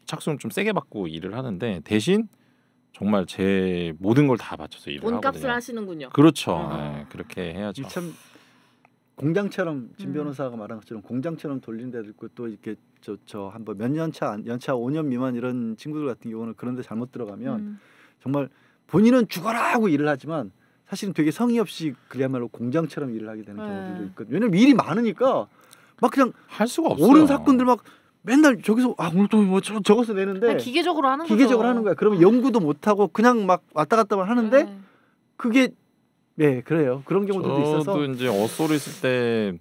착수는 좀 세게 받고 일을 하는데 대신 정말 제 모든 걸 다 바쳐서 일을 하거든요. 값을 하시는군요. 그렇죠. 아. 네, 그렇게 해야죠. 참 공장처럼 음. 진 변호사가 말한 것처럼 공장처럼 돌린 다도 있고 또 이렇게 저 저 한번 몇 년차 연차 5년 미만 이런 친구들 같은 경우는 그런데 잘못 들어가면 음. 정말 본인은 죽어라 하고 일을 하지만 사실은 되게 성의 없이 그야말로 공장처럼 일을 하게 되는 네. 경우들도 있거든요. 왜냐면 일이 많으니까 막 그냥 할 수가 없어요. 옳은 사건들 막 맨날 저기서 아 오늘 또뭐 적어서 내는데 기계적으로 하는 기계적으로 거죠. 하는 거야. 그러면 연구도 못 하고 그냥 막 왔다 갔다 만 하는데 네. 그게 네 그래요. 그런 경우도 있어서 저도 이제 어소로 있을 때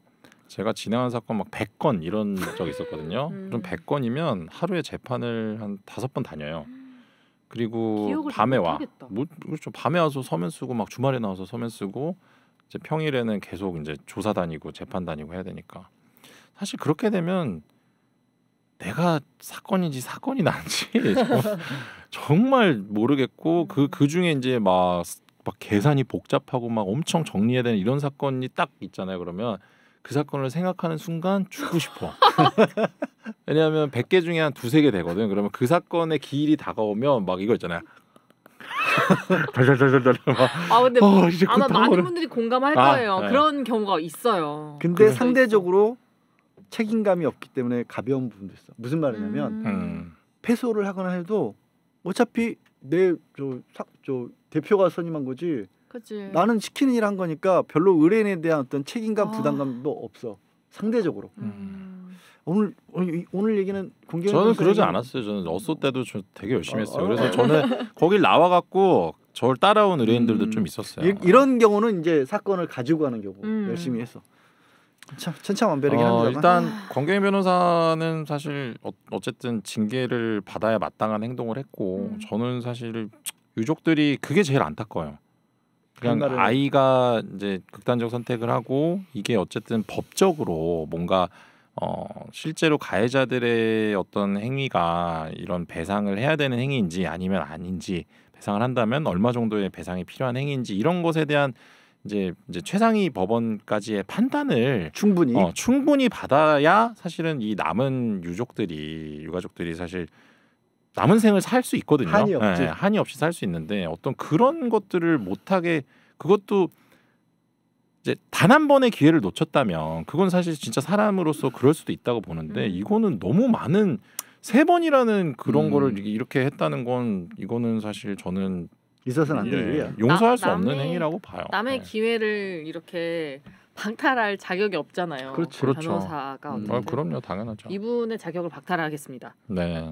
제가 진행한 사건 막 100건 이런 적 있었거든요. 음. 그럼 100건이면 하루에 재판을 한 다섯 번 다녀요. 그리고 밤에 와. 뭐, 뭐 밤에 와서 서면 쓰고 막 주말에 나와서 서면 쓰고 이제 평일에는 계속 이제 조사 다니고 재판 다니고 해야 되니까 사실 그렇게 되면 내가 사건인지 사건이 난지 정말 모르겠고 그그 그 중에 이제 막, 막 계산이 복잡하고 막 엄청 정리해야 되는 이런 사건이 딱 있잖아요. 그러면 그 사건을 생각하는 순간 죽고 싶어. 왜냐하면 100개 중에 한 두세 개 되거든. 그러면 그 사건의 기일이 다가오면 막 이거 있잖아요. 덜덜덜덜덜 아 근데 어, 아마 많은 분들이 공감할 아, 거예요. 네. 그런 경우가 있어요. 근데 상대적으로 책임감이 없기 때문에 가벼운 부분도 있어. 무슨 말이냐면 음. 음. 패소를 하거나 해도 어차피 내저저 저 대표가 선임한 거지. 그치. 나는 시키는 일한 거니까 별로 의뢰인에 대한 어떤 책임감 아. 부담감도 없어. 상대적으로. 음. 음. 오늘 오늘 얘기는 공개 저는 그러지 얘기는... 않았어요. 저는 어쏘 때도 저 되게 열심히 했어요. 아, 그래서 저는 거길 나와 갖고 저를 따라온 의뢰인들도 음. 좀 있었어요. 이, 런 경우는 이제 사건을 가지고 가는 경우 음. 열심히 했어. 참 천차만별이긴 어, 합니다만. 일단 아. 권경희 변호사는 사실 어, 쨌든 징계를 받아야 마땅한 행동을 했고 음. 저는 사실 유족들이 그게 제일 안타까워요. 그냥 아이가 이제 극단적 선택을 하고 이게 어쨌든 법적으로 뭔가 어, 실제로 가해자들의 어떤 행위가 이런 배상을 해야 되는 행위인지 아니면 아닌지 배상을 한다면 얼마 정도의 배상이 필요한 행위인지 이런 것에 대한 이제 이제 최상위 법원까지의 판단을 충분히 어, 충분히 받아야 사실은 이 남은 유족들이 유가족들이 사실 남은 생을 살 수 있거든요. 한이 없이 네, 예, 예, 한이 없이 살 수 있는데 어떤 그런 것들을 못하게 그것도 이제 단 한 번의 기회를 놓쳤다면 그건 사실 진짜 사람으로서 그럴 수도 있다고 보는데 음. 이거는 너무 많은 세 번이라는 그런 음. 거를 이렇게 했다는 건 이거는 사실 저는 있어서는 안 예. 되는 일이야. 용서할 나, 수 없는 행위라고 봐요. 남의 네. 기회를 이렇게 방탈할 자격이 없잖아요. 그렇죠. 그렇죠. 변호사가 음. 아, 그럼요, 당연하죠. 이분의 자격을 박탈하겠습니다. 네.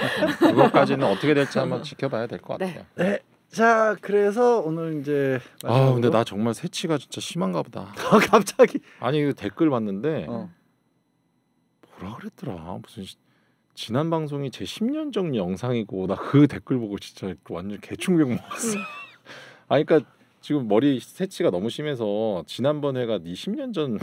그것까지는 어떻게 될지 한번 지켜봐야 될것 네. 같아요. 네. 자, 그래서 오늘 이제 아, 근데 나 정말 새치가 진짜 심한가 보다. 아, 갑자기 아니, 이 그 댓글 봤는데 어. 뭐라 그랬더라. 무슨 지난 방송이 제 10년 전 영상이고 나 그 댓글 보고 진짜 완전 개충격 먹었어. 아 그러니까 지금 머리 새치가 너무 심해서 지난번 회가 네 10년 전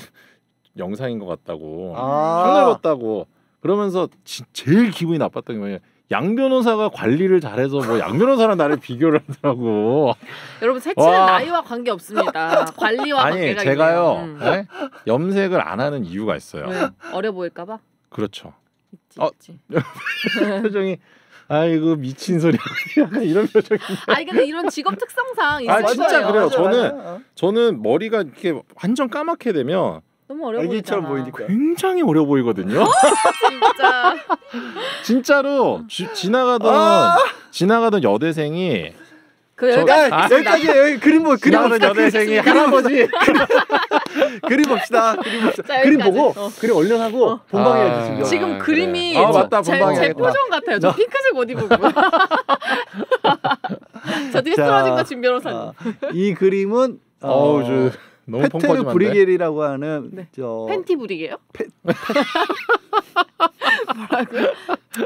영상인 것 같다고 설레었다고 아~ 그러면서 지, 제일 기분이 나빴던 게 뭐냐 양 변호사가 관리를 잘해서 뭐양 변호사랑 나를 비교를 하더라고. 여러분 새치는 와. 나이와 관계 없습니다. 관리와 아니, 관계가 제가요 음. 네? 염색을 안 하는 이유가 있어요. 네. 어려 보일까봐. 그렇죠. 있지. 어. 있지. 표정이 아이고 미친 소리 약간 이런 표정아 근데 이런 직업 특성상. 아 진짜 맞아요. 그래요. 맞아, 저는 저는 머리가 이렇게 완전 까맣게 되면. 너무 어려 보이잖아. 보이니까. 굉장히 어려 보이거든요. 어, 진짜. 진짜로 지, 지나가던 아! 지나가던 여대생이 그 여기까지 여기 그림 보 그림 보는 여대생이 할아버지 그림 봅시다. 그림 봅시다. 자, 그림 보고 어. 그림 얼른 하고 어. 본방해야지 아. 지금. 지금 아, 그림이 그래. 아, 맞다, 제, 제 표정 같아요. 저 핑크색 옷 입은 저 뒤에 쓰러진 거진 변호사님. 이 그림은 어우 어, 저 너무 페테르 브리겔이라고 하는 네. 저 팬티 브리게요? 페... 뭐라고요?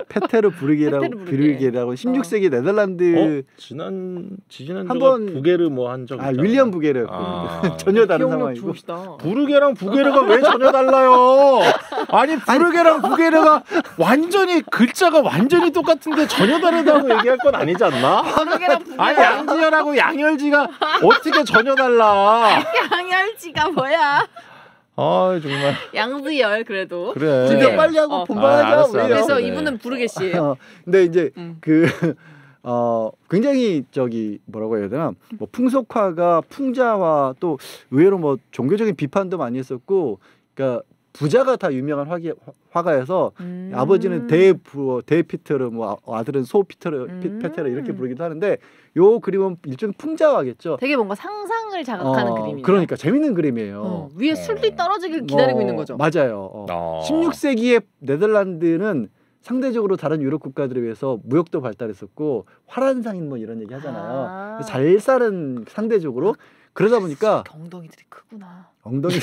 페테르 브리겔이라고 브리겔이라고 16세기 어. 네덜란드 어? 지난 지난 한번 부게르 뭐 한 적. 아 윌리엄 부게르 아. 전혀 다른 상황이고. 부르게랑 부게르가 왜 전혀 달라요? 아니 부르게랑 부게르가 완전히 글자가 완전히 똑같은데 전혀 다르다고 얘기할 건 아니지 않나? 아니 양지열하고 양열지가 어떻게 전혀 달라? 양 양양지가 뭐야? 아 정말 양지열 그래도 그래 진짜 네. 빨리 하고 어. 본방하자 아, 그래서 그 이분은 부르겠시요 아, 근데 이제 음. 그어 굉장히 저기 뭐라고 해야 되나 뭐 풍속화가 풍자화 또 의외로 뭐 종교적인 비판도 많이 했었고 그러니까 부자가 다 유명한 화기, 화가여서 음. 아버지는 대부 대피트르뭐 아들은 소피트르 음. 페테르 이렇게 부르기도 하는데 요 그림은 일종의 풍자화겠죠. 되게 뭔가 상상을 자극하는 어, 그림이에요. 그러니까 재밌는 그림이에요. 어, 위에 술이 떨어지길 기다리고 어, 있는 거죠. 맞아요. 어. 1 6세기에 네덜란드는 상대적으로 다른 유럽 국가들에 비해서 무역도 발달했었고 화란상인 뭐 이런 얘기 하잖아요. 아. 잘 사는 상대적으로 그러다 보니까 엉덩이들이 크구나. 엉덩이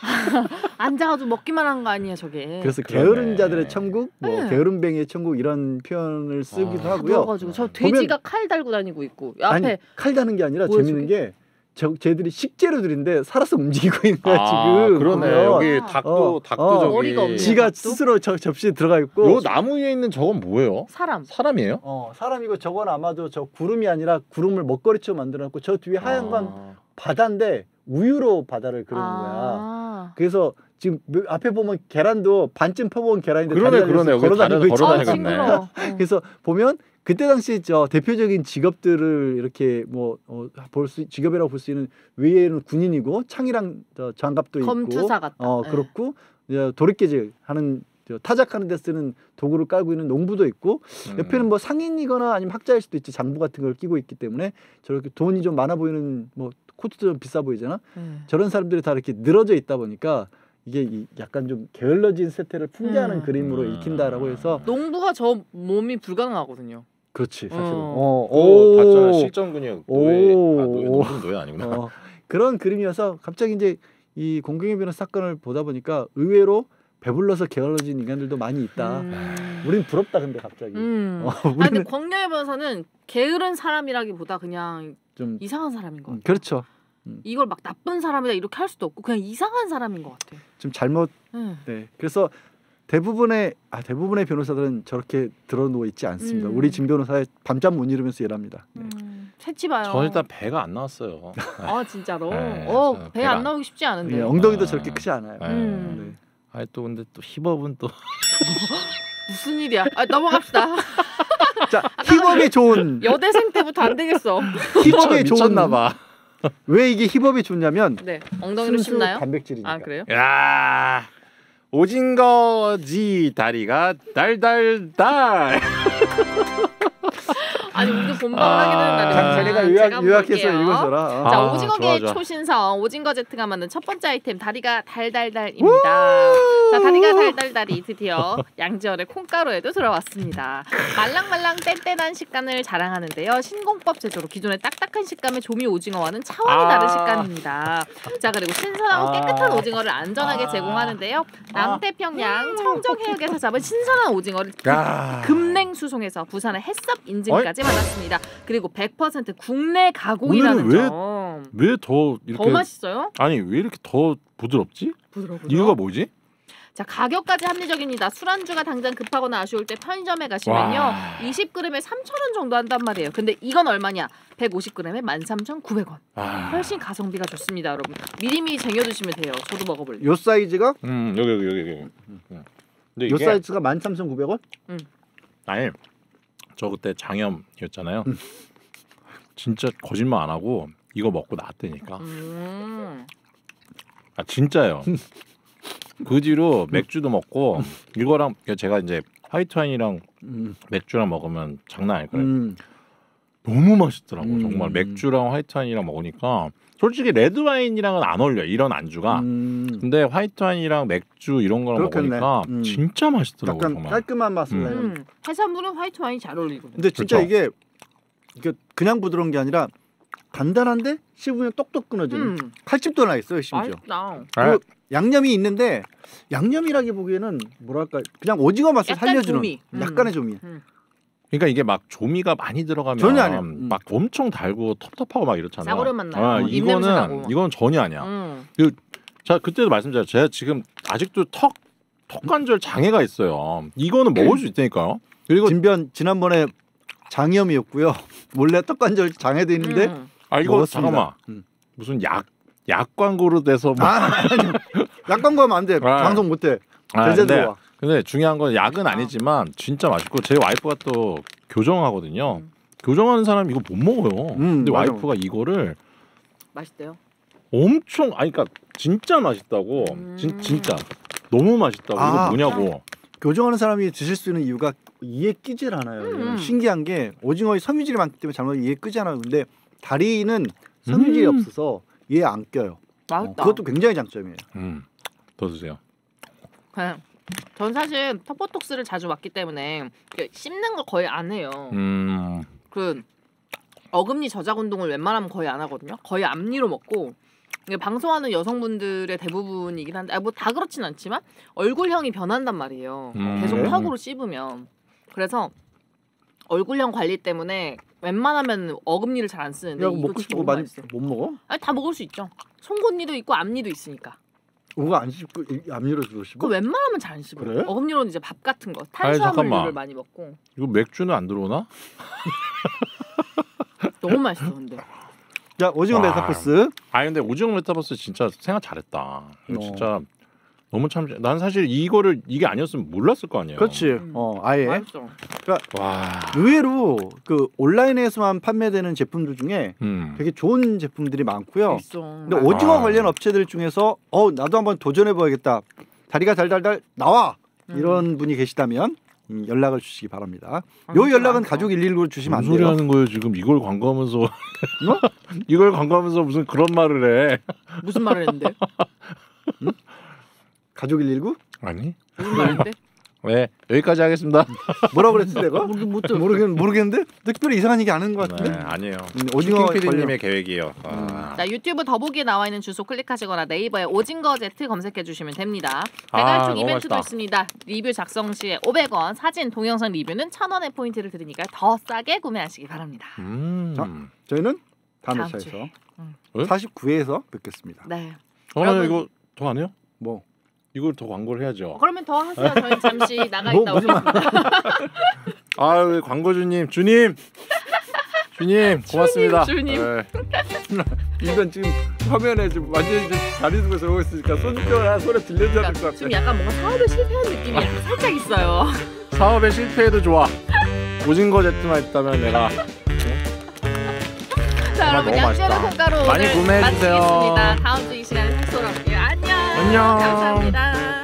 앉아가지고 먹기만 하는 거아니에요 저게. 그래서 그러네. 게으른 자들의 천국, 뭐 네. 게으른뱅이의 천국 이런 표현을 쓰기도 아, 하고요. 가지고 저 돼지가 보면, 칼 달고 다니고 있고 앞에 아니, 칼 다는 게 아니라 재밌는 게. 저, 쟤들이 식재료들인데 살아서 움직이고 있는 거야 아, 지금. 그러네. 어. 여기 닭도 어, 닭도 어, 저기. 지가 스스로 저, 접시에 들어가 있고. 요 나무 위에 있는 저건 뭐예요? 사람. 사람이에요? 어, 사람이고 저건 아마도 저 구름이 아니라 구름을 먹거리처럼 만들어놨고 저 뒤에 하얀 건 아. 바다인데 우유로 바다를 그리는 아 거야. 그래서 지금 앞에 보면 계란도 반쯤 펴본 계란인데 그러네 그러네 걸어다니고 걸어다니겠네. 아, 어. 그래서 보면 그때 당시 저 대표적인 직업들을 이렇게 뭐 볼수 어, 직업이라고 볼 수 있는 외에는 군인이고 창이랑 저 장갑도 검투사 있고 같다. 어 네. 그렇고 네. 도리깨질 하는 타작하는 데 쓰는 도구를 깔고 있는 농부도 있고 음. 옆에는 뭐 상인이거나 아니면 학자일 수도 있지 장부 같은 걸 끼고 있기 때문에 저렇게 돈이 좀 많아 보이는 뭐 코트도 좀 비싸 보이잖아. 음. 저런 사람들이 다 이렇게 늘어져 있다 보니까 이게 약간 좀 게을러진 세태를 풍자하는 음. 그림으로 음. 읽힌다라고 해서 농부가 저 몸이 불가능하거든요. 그렇지 사실은. 어, 어, 어 그 오, 봤잖아 실전 근육 그 노예, 아, 노예, 아니구나. 어. 그런 그림이어서 갑자기 이제 이 공경의 변호 사건을 보다 보니까 의외로 배불러서 게을러진 인간들도 많이 있다. 음. 우린 부럽다 근데 갑자기. 음. 어, 아, 우리는... 아니 근데 광야의 변호사는 게으른 사람이라기보다 그냥 좀 이상한 사람인 것 음, 같아요. 그렇죠. 음. 이걸 막 나쁜 사람이다 이렇게 할 수도 없고 그냥 이상한 사람인 것 같아요. 좀 잘못. 네. 네. 그래서 대부분의 아 대부분의 변호사들은 저렇게 들어누워 있지 않습니다. 음. 우리 진변호사 밤잠 못 이루면서 일합니다. 네. 음, 새치봐요. 저 일단 배가 안 나왔어요. 아 진짜로? 네, 어배안 나오기 쉽지 않은데. 예, 엉덩이도 아, 저렇게 크지 않아요. 네. 아또 근데 또 힙업은 또 무슨 일이야? 아, 넘어갑시다. 자, 아, 힙업이 그 좋은 여대생 때부터 안 되겠어. 힙업이 좋았나 봐. 왜 이게 힙업이 좋냐면 네. 엉덩이로 씹나요? 단백질이니까. 아, 그래요? 야. 오징어지 다리가 달달달. 아니 우리 본방하기 아, 되는 날이야. 자네가 요약 요약해서 읽어줘라. 자 아, 오징어계 초신성 오징어 제트가 만든 첫 번째 아이템 다리가 달달달입니다. 자 다리가 달달달이 드디어 양지열의 콩가루에도 들어왔습니다. 말랑말랑 뗀뗀한 식감을 자랑하는데요. 신공법 제조로 기존의 딱딱한 식감의 조미 오징어와는 차원이 아 다른 식감입니다. 자 그리고 신선하고 아. 깨끗한 오징어를 안전하게 아. 제공하는데요. 남태평양 음. 청정 해역에서 잡은 신선한 오징어를 급냉 그 수송해서 부산의 햇섭 인증까지. 어이? 받았습니다. 그리고 100% 국내 가공이라는 왜, 점. 왜더 이렇게 더 맛있어요? 아니 왜 이렇게 더 부드럽지? 부드러 부 이유가 뭐지? 자 가격까지 합리적입니다. 술안주가 당장 급하거나 아쉬울 때 편의점에 가시면요. 와. 20g에 3 0원 정도 한단 말이에요. 근데 이건 얼마냐? 150g에 13,900원. 아. 훨씬 가성비가 좋습니다, 여러분. 미리미리 쟁여두시면 돼요. 저도 먹어볼래요. 사이즈가? 음 여기 여기 여기 여기. 근데 이게- 사이즈가 13,900원? 음. 아니 저 그때 장염이었잖아요. 음. 진짜 거짓말 안 하고 이거 먹고 나왔대니까아 음. 진짜요. 음. 그 뒤로 맥주도 먹고 이거랑 제가 이제 화이트 와인이랑 맥주랑 먹으면 장난 아닐 거예요. 너무 맛있더라고. 정말 맥주랑 화이트 와인이랑 먹으니까 솔직히 레드 와인이랑은 안 어울려 이런 안주가. 음. 근데 화이트 와인이랑 맥주 이런 거랑 그렇겠네. 먹으니까 음. 진짜 맛있더라고 약간 정말. 깔끔한 맛을 음. 음. 해산물은 화이트 와인이 잘 어울리거든. 근데 진짜 그렇죠? 이게 이게 그냥 부드러운 게 아니라 간단한데 씹으면 똑똑 끊어지는 음. 칼집도 나 있어요 심지어. 맛있다. 아. 그리고 양념이 있는데 양념이라기 보기에는 뭐랄까 그냥 오징어 맛을 살려주는 조미. 음. 약간의 조미. 음. 그러니까 이게 막 조미가 많이 들어가면 전혀 음. 막 엄청 달고 텁텁하고 막 이렇잖아요. 싸구려만 나요. 아, 어, 이거는 이건 전혀 아니야. 음. 그, 자 그때도 말씀드렸죠. 제가 지금 아직도 턱 턱관절 장애가 있어요. 이거는 먹을 수 있다니까요. 그리고 진변 지난번에 장염이었고요. 원래 턱관절 장애도 있는데 음. 아 이거 먹었습니다. 잠깐만 음. 무슨 약약 광고로 돼서 뭐. 아, 약 광고하면 안 돼. 아. 방송 못 해. 아, 제재도 아, 와. 근데 중요한 건 약은 아. 아니지만 진짜 맛있고 제 와이프가 또 교정하거든요. 음. 교정하는 사람 이거 못 먹어요. 음, 근데 맞아. 와이프가 이거를 맛있대요. 엄청 아니 그러니까 진짜 맛있다고 음. 진, 진짜 너무 맛있다고 아. 이거 뭐냐고 교정하는 사람이 드실 수 있는 이유가 이에 끼질 않아요. 음. 음. 신기한 게 오징어의 섬유질이 많기 때문에 잘못 이에 끄지 않아요. 근데 다리는 섬유질이 음. 없어서 이에 안 껴요. 맛있다. 어, 그것도 굉장히 장점이에요. 음. 더 드세요. 그냥 네. 전 사실 퍼포톡스를 자주 맞기 때문에 씹는 걸 거의 안 해요. 음. 그 어금니 저작 운동을 웬만하면 거의 안 하거든요. 거의 앞니로 먹고 방송하는 여성분들의 대부분이긴 한데 아, 뭐다 그렇진 않지만 얼굴형이 변한단 말이에요. 음. 계속 네. 턱으로 씹으면 그래서 얼굴형 관리 때문에 웬만하면 어금니를 잘 안 쓰는데 야, 이거 먹고 싶고 많이 못 먹어? 아니 다 먹을 수 있죠. 송곳니도 있고 앞니도 있으니까. 우가 안 씹고 안 밀어주고 씹어? 그 웬만하면 잘 안 씹어. 그래? 어금니로는 이제 밥 같은 거 탄수화물을 많이 먹고 이거 맥주는 안 들어오나? 너무 맛있어 근데. 야 오징어 와. 메타버스. 아 근데 오징어 메타버스 진짜 생각 잘했다. 이거 어. 진짜 너무 참. 난 사실 이거를 이게 아니었으면 몰랐을 거 아니에요. 그렇지. 음. 어 아예. 맞죠. 그러니까 와. 의외로 그 온라인에서만 판매되는 제품들 중에 음. 되게 좋은 제품들이 많고요. 있어. 근데 오징어 아. 관련 업체들 중에서 어 나도 한번 도전해봐야겠다. 다리가 달달달 나와 음. 이런 분이 계시다면 음, 연락을 주시기 바랍니다. 아, 요 연락은 가족 119로 주시면 안 돼요. 무슨 소리 하는 거예요 지금 이걸 광고하면서 뭐? 이걸 광고하면서 무슨 그런 말을 해? 무슨 말을 했는데? 응? 가족 119? 아니. 아네 여기까지 하겠습니다. 뭐라 그랬지 내가? 모르겠, 모르겠, 모르겠는데 특별히 이상한 얘기 안하것 네, 같은데. 네, 아니에요. 오징어 PD님의 계획이요 아. 자 유튜브 더보기에 나와 있는 주소 클릭하시거나 네이버에 오징어 제 검색해 주시면 됩니다. 배갈총 아, 이벤트도 있습니다. 리뷰 작성 시에 500원, 사진 동영상 리뷰는 1,000원의 포인트를 드리니까 더 싸게 구매하시기 바랍니다. 음. 자, 저희는 다음 차에서 음. 49회에서 뵙겠습니다. 네. 어, 네, 여러분, 이거 더안 해요? 뭐? 이걸 더 광고를 해야죠. 어, 그러면 더 하세요. 저희 잠시 나가 있다 오겠습니아 광고주님, 주님, 주님 고맙습니다. 주님. 네. 이건 지금 화면에 지금 완전히 지금 다리 두고 저러고 있으니까 손가락 네. 손에 들려줘야 그러니까 될것 같아. 지금 약간 뭔가 사업에 실패한 느낌이 아. 살짝 있어요. 사업에 실패해도 좋아. 오징어 제트만 있다면 내가. 자 여러분 양재로 콩가루 많이 구매해주세요. 다음주 이 시간에 뵙도록. 안녕. 감사합니다.